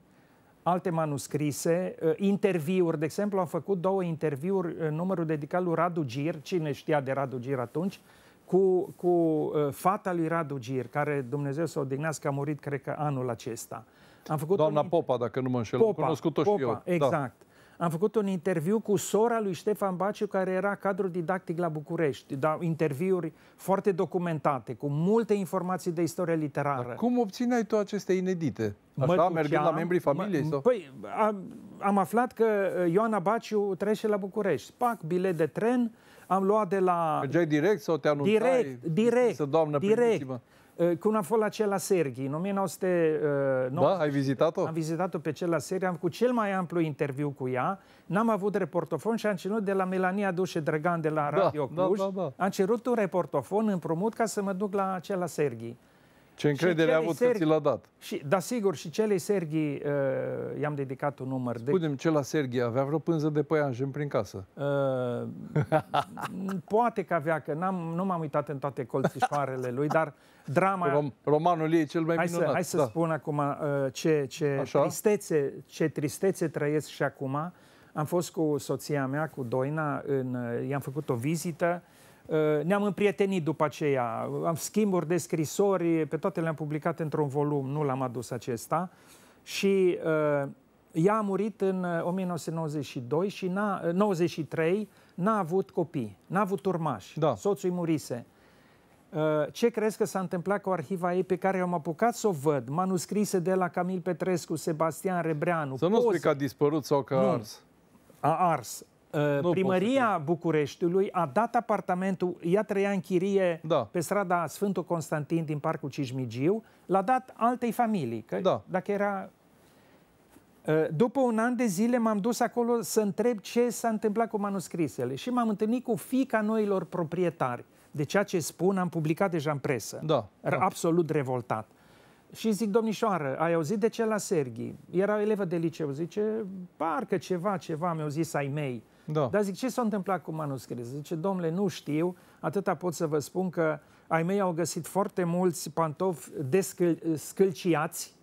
Speaker 2: alte manuscrise, uh, interviuri. De exemplu, am făcut două interviuri, uh, numărul dedicat lui Radu Gir, cine știa de Radu Gir atunci, cu, cu uh, fata lui Radu Gir, care Dumnezeu să o dignească, a murit, cred că, anul acesta. Am făcut Doamna un... Popa, dacă nu mă
Speaker 1: înșel, Popa, cunoscut-o și eu. Da. Exact.
Speaker 2: Da am făcut un interviu cu sora lui Ștefan Baciu, care era cadru didactic la București. Da, interviuri foarte documentate, cu multe informații de istorie literară. Dar cum obțineai tu aceste inedite? Așa, mergând la membrii familiei? sau? Păi, am, am aflat că uh, Ioana Baciu trece la București. Pac, bilet de tren, am luat de la... Mergeai
Speaker 1: direct sau te anunțai? Direct,
Speaker 2: direct, să, doamnă, direct. Primitivă. Când eh, a fost la la Serghi, în 1990... Eh, da, ai vizitat-o? Am vizitat-o pe la Serghi, am cu cel mai amplu interviu cu ea. N-am avut reportofon și am cerut de la Melania Dușe Drăgan de la da, Radio da, Cluj. Da, da, da. Am cerut un reportofon împrumut ca să mă duc la la Serghi. Ce încredere a avut Serghi, că ți l-a dat. Și, da, sigur, și celei Serghi uh, i-am dedicat un număr. Spune-mi,
Speaker 1: de... ce la Serghi avea vreo pânză de păianjen prin casă? Uh,
Speaker 2: poate că avea, că am nu m-am uitat în toate colțișoarele lui, dar drama... Rom,
Speaker 1: romanul ei e cel mai hai minunat. Să, hai să da.
Speaker 2: spun acum uh, ce, ce, tristețe, ce tristețe trăiesc și acum. Am fost cu soția mea, cu Doina, uh, i-am făcut o vizită uh, Eh, ne-am împrietenit după aceea, am schimburi de scrisori, pe toate le-am publicat într-un volum, nu l-am adus acesta. Și eh, ea a murit în 1992 eh, și n-a, 93 n-a avut copii, n-a avut urmași, da. soțul murise. Ce crezi că s-a întâmplat cu arhiva ei pe care am apucat să o văd? Manuscrise de la Camil Petrescu, Sebastian Rebreanu.
Speaker 1: Să nu spui că a dispărut sau că a ars. A ars. Nu Primăria
Speaker 2: Bucureștiului a dat apartamentul, ea trăia în chirie da. pe strada Sfântul Constantin din Parcul Cismigiu, l-a dat altei familii, că da. dacă era... Ă, după un an de zile m-am dus acolo să întreb ce s-a întâmplat cu manuscrisele și m-am întâlnit cu fica noilor proprietari. De ceea ce spun am publicat deja în presă. Da, da. Absolut revoltat. Și zic, domnișoară, ai auzit de ce la Serghi? Era elevă de liceu. Zice, parcă ceva, ceva mi-au zis ai mei. Da. Dar zic, ce s-a întâmplat cu manuscris? Zice, domnule, nu știu, atâta pot să vă spun că ai mei au găsit foarte mulți pantofi descălciați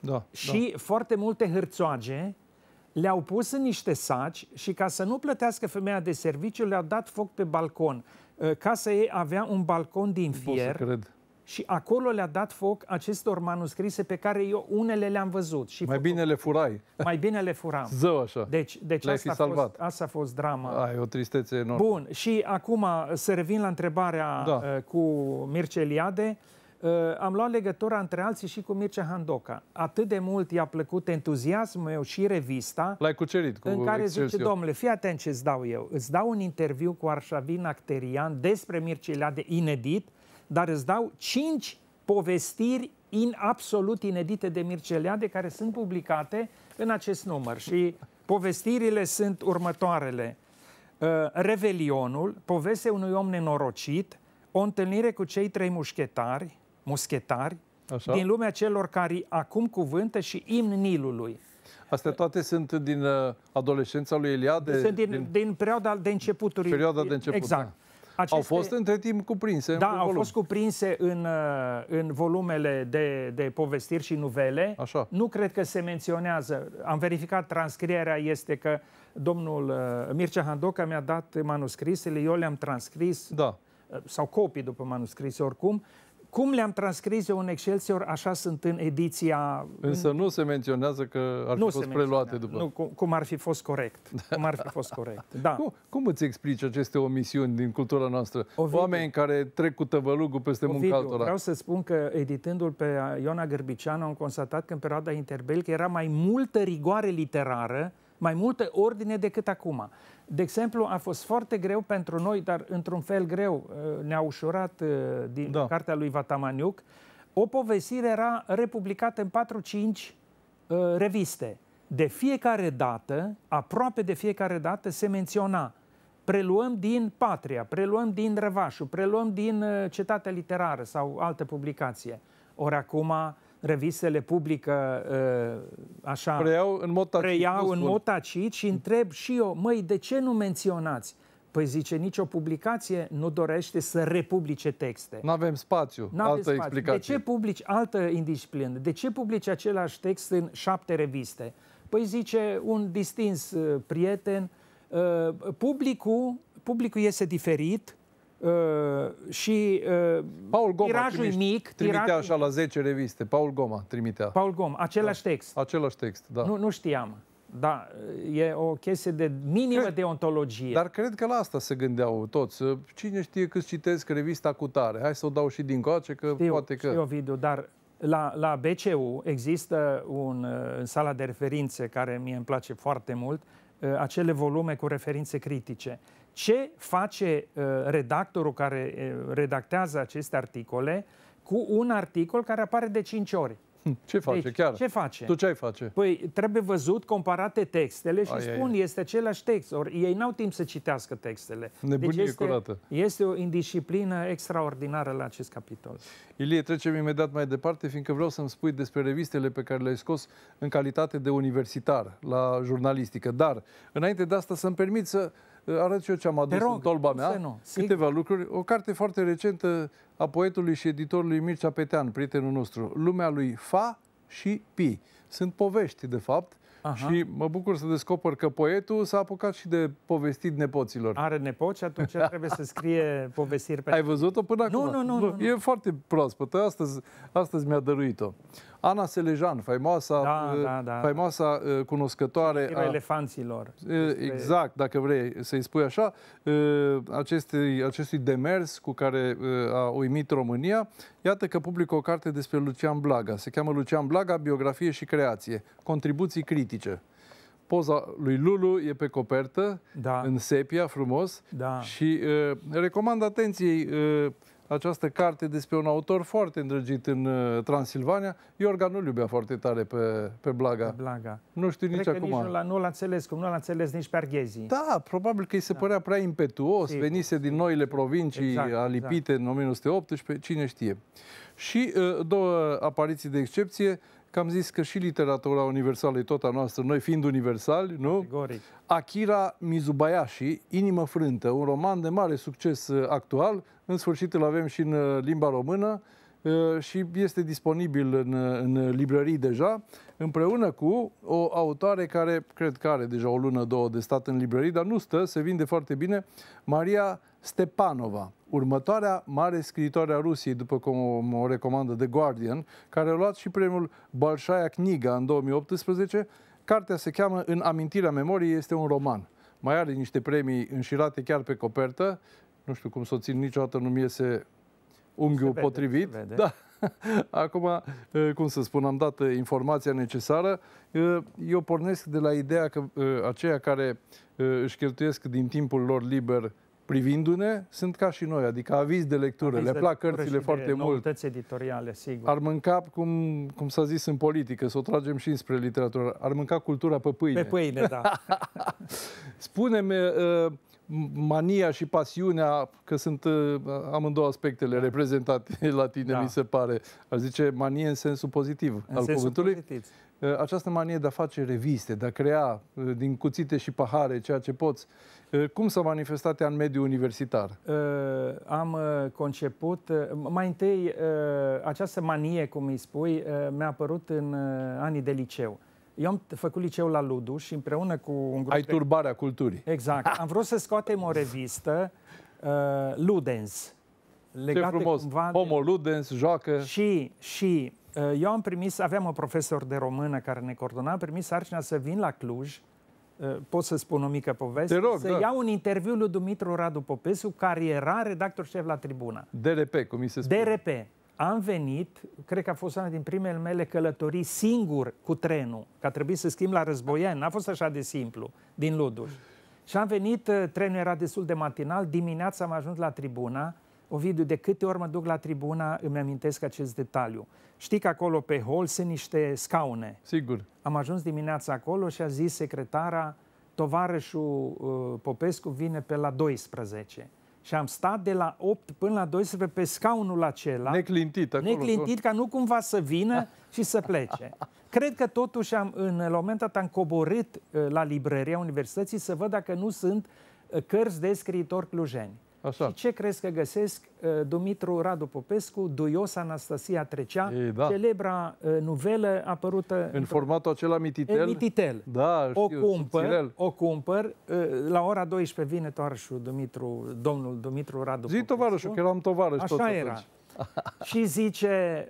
Speaker 2: da, și da. foarte multe hârțoage, le-au pus în niște saci și ca să nu plătească femeia de serviciu, le-au dat foc pe balcon. Ă, casa ei avea un balcon din fier. Pot să cred și acolo le-a dat foc acestor manuscrise pe care eu unele le-am văzut. Și mai
Speaker 1: bine le furai. Mai bine le furam. Zău așa. Deci, deci Le-ai asta, a salvat. Fost, asta a fost drama. Ai o tristețe enormă. Bun,
Speaker 2: și acum să revin la întrebarea da. uh, cu Mircea Eliade. Uh, am luat legătura între alții și cu Mircea Handoca. Atât de mult i-a plăcut entuziasmul meu și revista.
Speaker 1: L-ai cucerit cu În care Excelsior. zice, domnule,
Speaker 2: fii atent ce îți dau eu. Îți dau un interviu cu Arșavin Acterian despre Mircea Eliade inedit, dar îți dau cinci povestiri in absolut inedite de de care sunt publicate în acest număr și povestirile sunt următoarele. Uh, Revelionul, povestea unui om nenorocit, o întâlnire cu cei trei mușchetari, muschetari, Așa. din lumea celor care acum cuvântă și imn Nilului.
Speaker 1: Astea toate sunt din uh, adolescența lui Eliade? Sunt din, din,
Speaker 2: din perioada
Speaker 1: de începuturi. Perioada de început, exact. Da aceste... Au fost între timp cuprinse Da, în au volum. fost
Speaker 2: cuprinse în, uh, în volumele de, de povestiri și nuvele. Așa. Nu cred că se menționează. Am verificat, transcrierea este că domnul uh, Mircea Handoca mi-a dat manuscrisele, eu le-am transcris. Da uh, sau copii după manuscrise oricum, cum le-am transcris eu în Excelsior, așa sunt în ediția... Însă
Speaker 1: nu se menționează că ar nu fi fost preluate după. Nu, cum, cum ar fi fost corect. Cum ar fi fost corect, da. Cum, cum îți explici aceste omisiuni din cultura noastră? Ovidiu. Oameni care trec cu tăvălugul peste Ovidiu, muncă altora. Vreau să
Speaker 2: spun că editându-l pe Iona Gârbiciană am constatat că în perioada interbelică era mai multă rigoare literară mai multă ordine decât acum. De exemplu, a fost foarte greu pentru noi, dar într-un fel greu uh, ne-a ușurat uh, din da. cartea lui Vatamaniuc. O povestire era republicată în 4-5 uh, reviste. De fiecare dată, aproape de fiecare dată, se menționa preluăm din Patria, preluăm din Răvașul, preluăm din Cetatea Literară sau altă publicație. Ori acum revisele publică uh, așa preiau în mod tacit, preiau în mod tacit și întreb și eu, măi, de ce nu menționați? Păi zice, nicio publicație nu dorește să republice texte. Nu avem spațiu, N-avem altă spațiu. explicație. De ce publici altă indisciplină? De ce publici același text în șapte reviste? Păi zice un distins uh, prieten, uh, publicul, publicul este diferit, Uh, și uh, Paul Goma tirajul trimiști, mic... Trimitea tirajul...
Speaker 1: așa la 10 reviste. Paul Goma trimitea. Paul Goma, da. același da. text. Același text, da. Nu, nu știam. Da, e o chestie de minimă cred, deontologie. Dar cred că la asta se gândeau toți. Cine știe cât citesc revista cu tare? Hai să o dau și din coace, că știu, poate că... Știu,
Speaker 2: Ovidiu, dar la, la BCU există un, uh, în sala de referințe, care mie îmi place foarte mult, uh, acele volume cu referințe critice ce face uh, redactorul care uh, redactează aceste articole cu un articol care apare de 5 ori. Hm, ce face deci, chiar? Ce face? Tu ce ai face? Păi trebuie văzut comparate textele și ai, spun, ai. este același text. Ori ei n-au timp să citească textele. Deci Nebunie deci este, curată. Este o indisciplină extraordinară la acest capitol. Ilie, trecem
Speaker 1: imediat mai departe, fiindcă vreau să-mi spui despre revistele pe care le-ai scos în calitate de universitar la jurnalistică. Dar, înainte de asta, să-mi permit să arăt și eu ce am adus rog, în tolba mea, nu. câteva Sigur. lucruri. O carte foarte recentă a poetului și editorului Mircea Petean, prietenul nostru, Lumea lui Fa și Pi. Sunt povești, de fapt, Aha. și mă bucur să descoper că poetul s-a apucat și de povestit nepoților. Are nepoți, atunci trebuie să scrie povestiri pe... Ai văzut-o până nu, acum? Nu, nu, nu. E nu. foarte proaspătă, astăzi, astăzi mi-a dăruit-o. Ana Selejan, faimoasa, da, uh, da, da. faimoasa uh, cunoscătoare a... elefanților. Uh, exact, dacă vrei să-i spui așa, acestui, acestui demers cu care a uimit România, iată că publică o carte despre Lucian Blaga. Se cheamă Lucian Blaga, biografie și creație, contribuții critice poza lui Lulu e pe copertă, da. în sepia, frumos. Da. Și uh, recomand atenției uh, această carte despre un autor foarte îndrăgit în uh, Transilvania. Iorga nu-l iubea foarte tare pe, pe Blaga. Blaga. Nu
Speaker 2: știu Cred nici acum. Nici nu, l-a, nu l-a înțeles, cum nu l-a înțeles nici pe Arghezii.
Speaker 1: Da, probabil că îi se da. părea prea impetuos, Sigur. venise din noile provincii exact, alipite exact. în 1918, cine știe. Și uh, două apariții de excepție, că am zis că și literatura universală e tot a noastră, noi fiind universali, nu? Categoric. Akira Mizubayashi, Inimă frântă, un roman de mare succes uh, actual, în sfârșit îl avem și în uh, limba română uh, și este disponibil în, uh, în librării deja, împreună cu o autoare care cred că are deja o lună, două de stat în librării, dar nu stă, se vinde foarte bine, Maria Stepanova, următoarea mare scriitoare a Rusiei, după cum o recomandă The Guardian, care a luat și premiul Balșaia Kniga în 2018. Cartea se cheamă În amintirea memoriei, este un roman. Mai are niște premii înșirate chiar pe copertă, nu știu cum să o țin niciodată, nu-mi iese unghiul se potrivit. Vede, Da. Acum, eh, cum să spun, am dat eh, informația necesară. Eh, eu pornesc de la ideea că aceia care își cheltuiesc din timpul lor liber privindu-ne, sunt ca și noi, adică aviz de lectură, aviz le de plac cărțile foarte mult. editoriale, sigur. Ar mânca, cum, cum s-a zis în politică, să o tragem și înspre literatură, ar mânca cultura pe pâine. Pe pâine, da. Spune-mi, uh, mania și pasiunea, că sunt uh, amândouă aspectele da. reprezentate la tine, da. mi se pare. Aș zice manie în sensul pozitiv în al sensul cuvântului. Pozitiv. Uh, această manie de a face reviste, de a crea uh, din cuțite și pahare ceea ce poți. Cum s-a manifestat în mediul universitar?
Speaker 2: Am conceput, mai întâi, această manie, cum îi spui, mi-a apărut în anii de liceu eu am făcut liceul la Ludu și împreună cu un grup Ai de... turbarea culturii. Exact. Am vrut să scoatem o revistă, uh, Ludens. Legate Ce frumos.
Speaker 1: Cumva Homo Ludens joacă.
Speaker 2: Și, și uh, eu am primis, aveam un profesor de română care ne coordona, am primis sarcina să vin la Cluj, uh, pot să spun o mică poveste, Te rog, să da. iau un interviu lui Dumitru Radu Popescu, care era redactor șef la tribuna.
Speaker 1: DRP, cum mi se spune. DRP am venit,
Speaker 2: cred că a fost una din primele mele călătorii singur cu trenul, că a trebuit să schimb la războian, n-a fost așa de simplu, din Luduș. Și am venit, uh, trenul era destul de matinal, dimineața am ajuns la tribuna, Ovidiu, de câte ori mă duc la tribuna, îmi amintesc acest detaliu. Știi că acolo pe hol sunt niște scaune. Sigur. Am ajuns dimineața acolo și a zis secretara, tovarășul uh, Popescu vine pe la 12. Și am stat de la 8 până la 12 pe scaunul acela.
Speaker 1: Neclintit acolo. Neclintit,
Speaker 2: ca nu cumva să vină și să plece. Cred că totuși am, în momentul ăsta am coborât uh, la librăria universității să văd dacă nu sunt uh, cărți de scriitori clujeni. Așa. Și ce crezi că găsesc? Uh, Dumitru Radu Popescu, Duios Anastasia
Speaker 1: Trecea, e, da.
Speaker 2: celebra uh, novelă apărută... În formatul
Speaker 1: acela mititel? Mititel. Da, știu, o cumpăr, o
Speaker 2: cumpăr, uh, la ora 12 vine toarșul
Speaker 1: Dumitru,
Speaker 2: domnul Dumitru Radu Zii, Popescu. tovarășul, că eram tovarăș Așa tot era. și zice,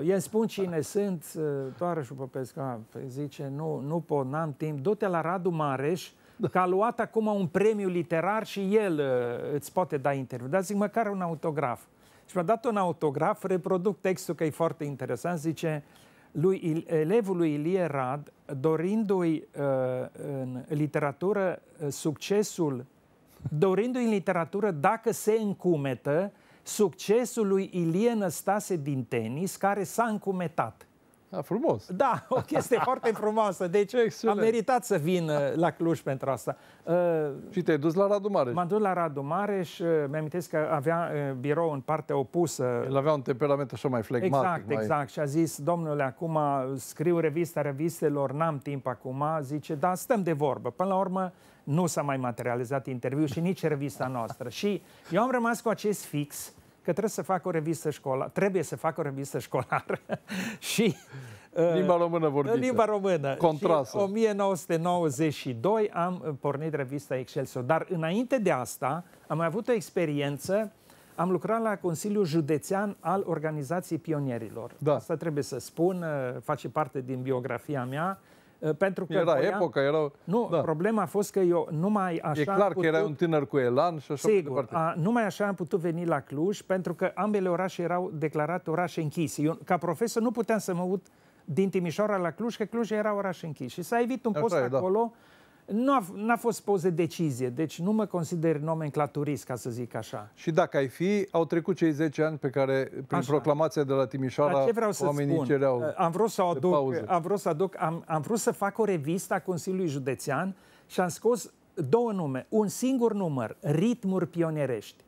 Speaker 2: uh, îmi spun cine sunt, uh, toarășul Popescu, ah, zice, nu, nu pot, n-am timp, du-te la Radu Mareș, da. că a luat acum un premiu literar și el uh, îți poate da interviu. Dar zic, măcar un autograf. Și mi-a dat un autograf, reproduc textul că e foarte interesant, zice lui, elevul lui Ilie Rad, dorindu-i uh, în literatură uh, succesul, dorindu-i în literatură dacă se încumetă, succesul lui Ilie Năstase din tenis, care s-a încumetat. Da, frumos. Da, o chestie foarte frumoasă. Deci Excelent. am meritat să vin uh, la Cluj pentru asta. Uh, și te-ai dus la Radu Mare? M-am dus la Radu Mare și uh, Mi-amintesc că avea birou în partea opusă. El avea un temperament așa mai flegmatic. Exact, mai... exact. Și a zis, domnule, acum scriu revista revistelor, n-am timp acum. Zice, da, stăm de vorbă. Până la urmă, nu s-a mai materializat interviu și nici revista noastră. și eu am rămas cu acest fix că trebuie să facă o revistă școlară, trebuie să facă o revistă școlară și... Limba uh, română vorbită. Limba română. Contrasă. Și 1992 am pornit revista Excelsior, dar înainte de asta am mai avut o experiență am lucrat la Consiliul Județean al Organizației Pionierilor. Da. Asta trebuie să spun, uh, face parte din biografia mea. Uh, pentru că era voia... epoca, erau... Nu, da. problema a fost că eu numai așa E clar putut... că era un tânăr cu elan și așa Sigur, departe. A, numai așa am putut veni la Cluj, pentru că ambele orașe erau declarate orașe închise. Eu, ca profesor, nu puteam să mă uit din Timișoara la Cluj, că Cluj era oraș închis. Și s-a evit un post e, da. acolo... Da nu a, n-a fost de decizie, deci nu mă consider nomenclaturist, ca să zic așa.
Speaker 1: Și dacă ai fi, au trecut cei 10 ani pe care, prin așa. proclamația de la Timișoara, Dar ce vreau să oamenii spun? cereau
Speaker 2: am vrut să aduc, Am vrut să, aduc am, am vrut să fac o revistă a Consiliului Județean și am scos două nume, un singur număr, Ritmuri Pionerești.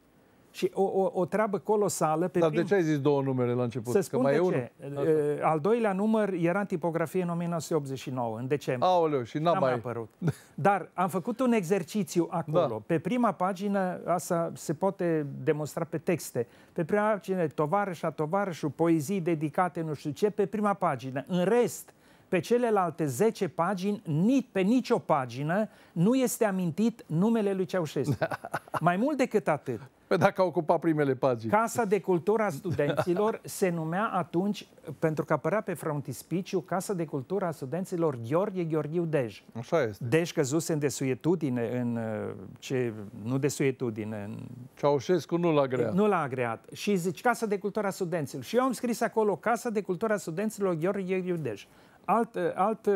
Speaker 2: Și o, o, o treabă colosală... Pe Dar prim... de ce ai
Speaker 1: zis două numere la început? Să spun că mai de e ce. Unul.
Speaker 2: Al doilea număr era în tipografie în 1989, în decembrie. Aoleu, și n-a mai... mai apărut. Dar am făcut un exercițiu acolo. Da. Pe prima pagină, asta se poate demonstra pe texte, pe prima pagină, tovarășa, tovarășul, poezii dedicate, nu știu ce, pe prima pagină. În rest, pe celelalte 10 pagini, nici pe nicio pagină, nu este amintit numele lui Ceaușescu. Mai mult decât
Speaker 1: atât, Păi dacă
Speaker 2: a ocupat primele pagini. Casa de cultură a Studenților se numea atunci, pentru că apărea pe frontispiciu, Casa de cultură a Studenților Gheorghe Gheorghiu Dej. Așa este. Dej căzuse în desuietudine, în uh, ce, nu desuietudine. În... Ceaușescu nu l-a great. Nu l-a agreat. Și zici Casa de cultură a Studenților. Și eu am scris acolo Casa de cultură a Studenților Gheorghe Gheorghiu Dej. Alt, uh, alt uh,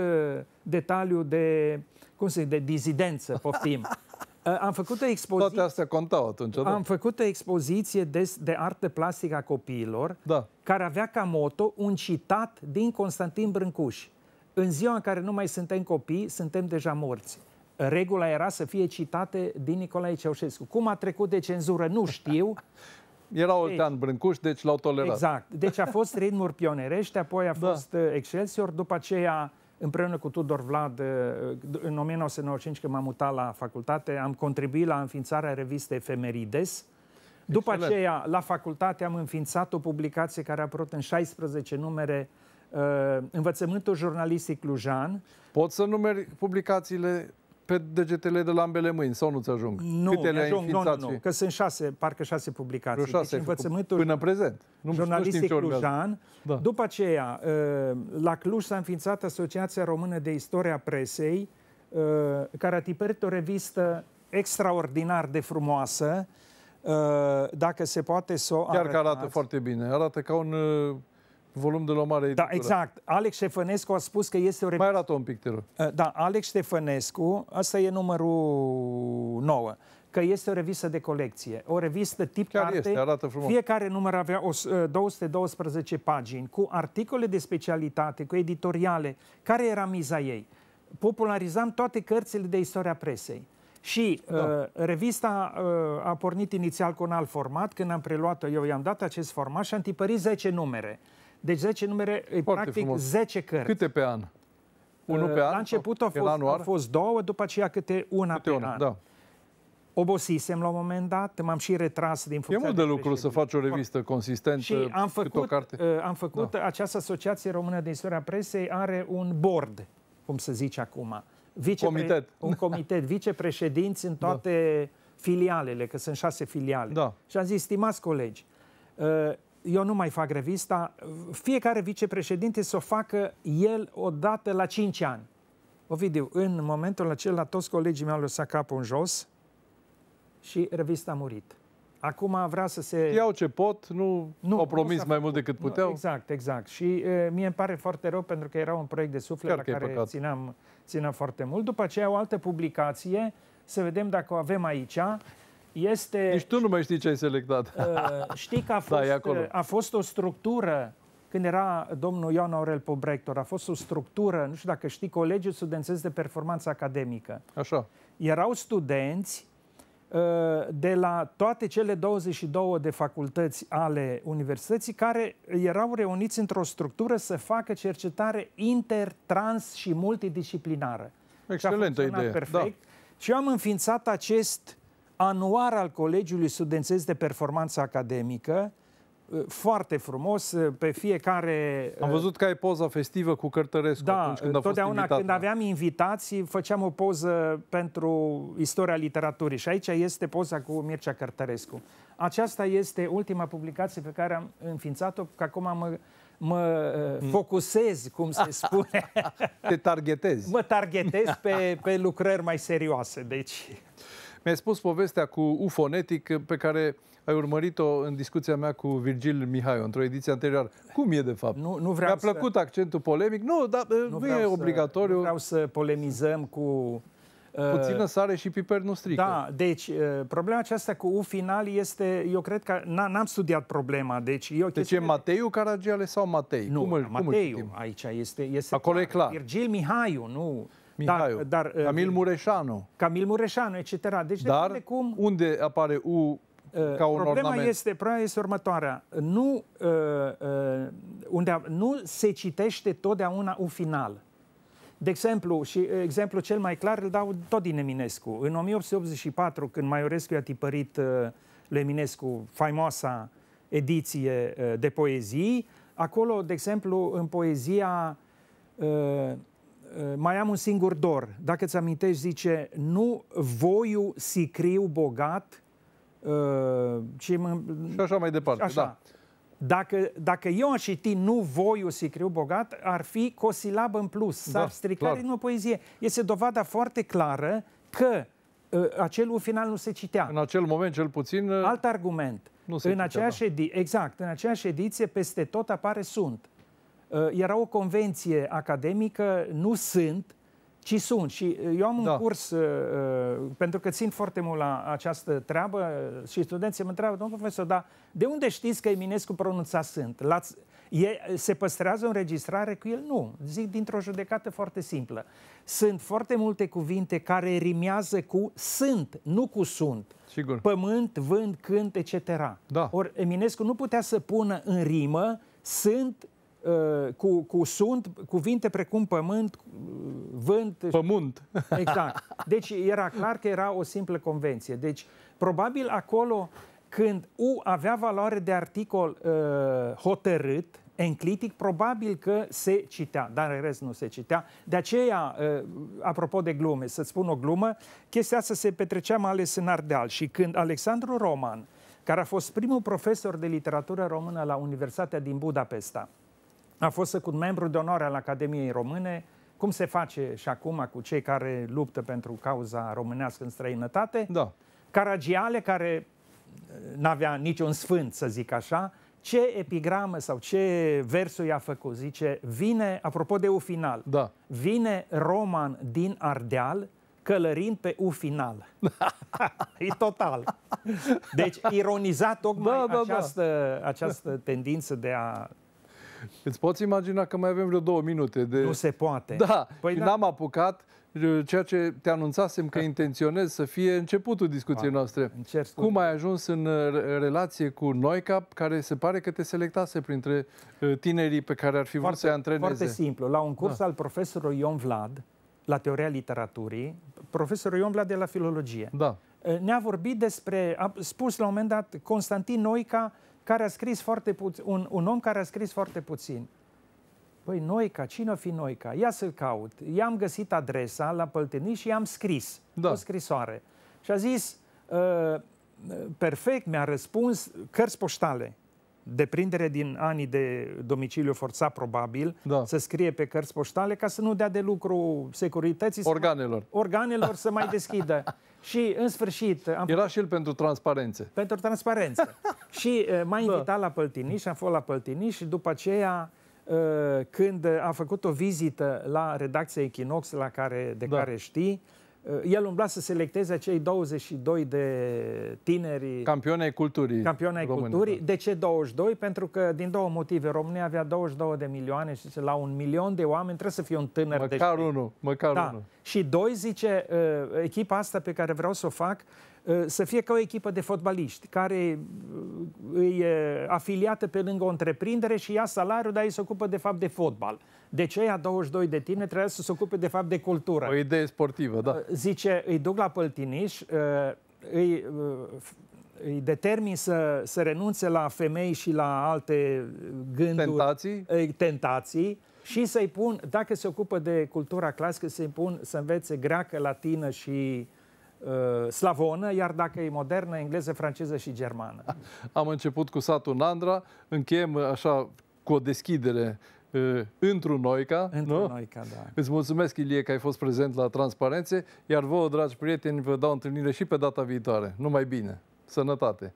Speaker 2: detaliu de, cum se zice, de dizidență, poftim. Ă, am făcut o expoziție... Toate astea contau atunci, da? Am făcut o expoziție de, de artă plastică a copiilor, da. care avea ca moto un citat din Constantin Brâncuș. În ziua în care nu mai suntem copii, suntem deja morți. Regula era să fie citate din Nicolae Ceaușescu. Cum a trecut de cenzură, nu știu. Era deci- Oltean
Speaker 1: deci, Brâncuș, deci l-au tolerat. Exact.
Speaker 2: Deci a fost ritmuri pionerești, apoi a da. fost da. Excelsior, după aceea împreună cu Tudor Vlad, eh, în 1995, când m-am mutat la facultate, am contribuit la înființarea revistei Femerides. După Excelent. aceea, la facultate, am înființat o publicație care a apărut în
Speaker 1: 16 numere uh,
Speaker 2: Învățământul jurnalistic
Speaker 1: lujan. Pot să numeri publicațiile pe degetele de la ambele mâini sau nu-ți ajung? Nu, Câte le ajung, nu, nu, nu, că
Speaker 2: sunt șase, parcă șase publicații. Deci șase deci învățământul până în prezent. Nu, jurnalistic nu clujan. Da. După aceea, ă, la Cluj s-a înființat Asociația Română de Istoria Presei, ă, care a tipărit o revistă extraordinar de frumoasă, ă, dacă se poate să o Chiar arătați. că arată foarte
Speaker 1: bine. Arată ca un volum de la o mare editură. Da, exact. Alex Ștefănescu a spus că este o... Mai arată un pic, te rog.
Speaker 2: Uh, da, Alex Ștefănescu, asta e numărul 9 că este o revistă de colecție, o revistă tip Chiar carte. Este, arată frumos. Fiecare număr avea 212 uh, pagini, cu articole de specialitate, cu editoriale. Care era miza ei? Popularizam toate cărțile de istoria presei. Și da. uh, revista uh, a pornit inițial cu un alt format. Când am preluat-o, eu i-am dat acest format și am tipărit 10 numere. Deci 10 numere, Foarte practic frumos. 10 cărți. Câte pe an?
Speaker 1: Unul uh, pe an? La început au fost, au
Speaker 2: fost două, după aceea câte una câte pe una, an. Da. Obosisem la un moment dat, m-am și retras din
Speaker 1: funcția E mult de, de lucru președinte. să faci o revistă consistentă și uh, am făcut, o carte. Uh, am
Speaker 2: făcut da. această Asociație Română de Istoria Presei are un board, cum se zice acum. Vicepre- comitet. Un comitet, vicepreședinți în da. toate da. filialele, că sunt șase filiale. Da. Și am zis, stimați colegi, eu nu mai fac revista, fiecare vicepreședinte să o facă el odată la 5 ani. Ovidiu, în momentul acela toți colegii mei au lăsat capul în jos și revista a murit. Acum vrea să se... Iau ce pot, nu, nu au promis nu mai mult decât puteau. Nu, exact, exact. Și e, mie îmi pare foarte rău pentru că era un proiect de suflet Chiar la care țineam, țineam foarte mult. După aceea o altă publicație, să vedem dacă o avem aici este... Deci
Speaker 1: tu nu mai știi ce ai selectat. Uh, știi că a da, fost, da, acolo. Uh, a
Speaker 2: fost o structură când era domnul Ioan Aurel Pobrector, a fost o structură, nu știu dacă știi, Colegiul Studențesc de Performanță Academică. Așa. Erau studenți uh, de la toate cele 22 de facultăți ale universității care erau reuniți într-o structură să facă cercetare intertrans și multidisciplinară. Excelentă idee. Da. Perfect. Da. Și eu am înființat acest anuar al Colegiului Studențesc de Performanță Academică, uh, foarte frumos, uh, pe fiecare...
Speaker 1: Uh, am văzut că ai poza festivă cu Cărtărescu da, atunci când a fost totdeauna invitat, când
Speaker 2: aveam invitații, făceam o poză pentru istoria literaturii și aici este poza cu Mircea Cărtărescu. Aceasta este ultima publicație pe care am înființat-o, că acum mă, mă mm. focusez, cum se spune.
Speaker 1: Te targetez.
Speaker 2: mă targetez pe, pe lucrări mai serioase,
Speaker 1: deci... Mi-ai spus povestea cu ufonetic pe care ai urmărit-o în discuția mea cu Virgil Mihai într-o ediție anterioară. Cum e de fapt? Nu, nu vreau Mi-a plăcut să... accentul polemic. Nu, dar nu, nu e să, obligatoriu. Nu vreau să polemizăm cu... Puțină uh, sare și piper nu strică. Da, deci uh, problema aceasta cu U
Speaker 2: final este, eu cred că n-am studiat problema. Deci, e deci e Mateiu Caragiale sau Matei? Nu, cum îl, Mateiu cum îl aici este, este... Acolo clar. e clar. Virgil Mihaiu, nu... Da, Mihaiu, dar, dar, Camil uh, Mureșanu. Camil Mureșanu, etc. Deci dar de cum... unde apare U uh,
Speaker 1: ca un problema ornament. Este,
Speaker 2: problema este următoarea. Nu, uh, uh unde, nu se citește totdeauna un final. De exemplu, și exemplu cel mai clar îl dau tot din Eminescu. În 1884, când Maiorescu i-a tipărit uh, lui Eminescu faimoasa ediție uh, de poezii, acolo, de exemplu, în poezia uh, Eh, mai am un singur dor. Dacă ți amintești, zice, nu voiu sicriu bogat, ci eh, mă... Și așa mai departe, așa. da. Dacă, dacă eu aș citi nu voiu sicriu bogat, ar fi cu o silabă în plus. Da, S-ar da, strica din o poezie. Este dovada foarte clară că eh, acel final nu se citea. În acel moment, cel puțin... Alt argument. Nu se în citea, aceeași da. Exact. În aceeași ediție, peste tot apare sunt. Eh, era o convenție academică, nu sunt, ci sunt. Și eh, eu am da. un curs, eh, pentru că țin foarte mult la această treabă și studenții mă întreabă, domnul profesor, dar de unde știți că Eminescu pronunța sunt? L-ați, E, se păstrează o înregistrare cu el? Nu. Zic dintr-o judecată foarte simplă. Sunt foarte multe cuvinte care rimează cu sunt, nu cu sunt. Sigur. Pământ, vânt, cânt, etc. Da. Ori Eminescu nu putea să pună în rimă sunt Uh, cu, cu sunt, cuvinte precum pământ, uh, vânt. Pământ. Exact. Deci era clar că era o simplă convenție. Deci, probabil acolo când U avea valoare de articol uh, hotărât, enclitic, probabil că se citea, dar în rest nu se citea. De aceea, uh, apropo de glume, să-ți spun o glumă, chestia asta se petrecea mai ales în Ardeal și când Alexandru Roman, care a fost primul profesor de literatură română la Universitatea din Budapesta, a fost un membru de onoare al Academiei Române, cum se face și acum cu cei care luptă pentru cauza românească în străinătate. Da. Caragiale, care eh, n-avea niciun sfânt, să zic așa, ce epigramă sau ce versuri a făcut? Zice, vine, apropo de ufinal, da. vine Roman din Ardeal, călărind pe U final. e total. Deci ironizat
Speaker 1: tocmai da, da, da. această, da. această tendință de a Îți poți imagina că mai avem vreo două minute de... Nu se poate. Da, păi și da. n-am apucat uh, ceea ce te anunțasem că intenționez să fie începutul discuției noastre. Încerc Cum ai ajuns în uh, relație cu Noicap, care se pare că te selectase printre uh, tinerii pe care ar fi vrut să-i antreneze? Foarte simplu. La un curs da. al
Speaker 2: profesorului Ion Vlad, la teoria literaturii, profesorul Ion Vlad de la filologie, da. ne-a vorbit despre, a spus la un moment dat, Constantin Noica care a scris foarte puțin, un, un om care a scris foarte puțin. Păi Noica, cine o fi Noica? Ia să-l caut. I-am găsit adresa la Pălteni și i-am scris da. o scrisoare. Și a zis, uh, perfect, mi-a răspuns cărți poștale. Deprindere din anii de domiciliu forțat, probabil, da. să scrie pe cărți poștale ca să nu dea de lucru securității. Organelor. Să, organelor să mai deschidă. Și, în sfârșit... Am... Era și el pentru transparență. Pentru transparență. și uh, m-a da. invitat da. la Păltiniș, am fost la Păltiniș și după aceea, uh, când am făcut o vizită la redacția Echinox, la care, de da. care știi, Uh, el umbla să selecteze acei 22 de tineri...
Speaker 1: Campionei culturii. Campionei culturii.
Speaker 2: Da. De ce 22? Pentru că, din două motive, România avea 22 de milioane și la un milion de oameni trebuie să fie un tânăr măcar de Măcar unul, măcar da. unul. Și doi, zice, uh, echipa asta pe care vreau să o fac, Ă, să fie ca o echipă de fotbaliști care ă, îi ă, afiliată pe lângă o întreprindere și ia salariul, dar ei se ocupă de fapt de fotbal. De Deci a 22 de tine trebuie să se ocupe de fapt de cultură. O idee sportivă, da. Zice, îi duc la păltiniș, îi, îi determin să, să renunțe la femei și la alte gânduri. Tentații? Tentații și să-i pun, dacă se ocupă de cultura clasică, să-i pun să învețe greacă, latină și Uh, slavonă, iar dacă e modernă, engleză, franceză
Speaker 1: și germană. Am început cu satul Nandra, încheiem uh, așa cu o deschidere uh, într-un Noica. Într-un Noica, da. Îți mulțumesc, Ilie, că ai fost prezent la Transparențe, iar vouă, dragi prieteni, vă dau întâlnire și pe data viitoare. Numai bine! Sănătate!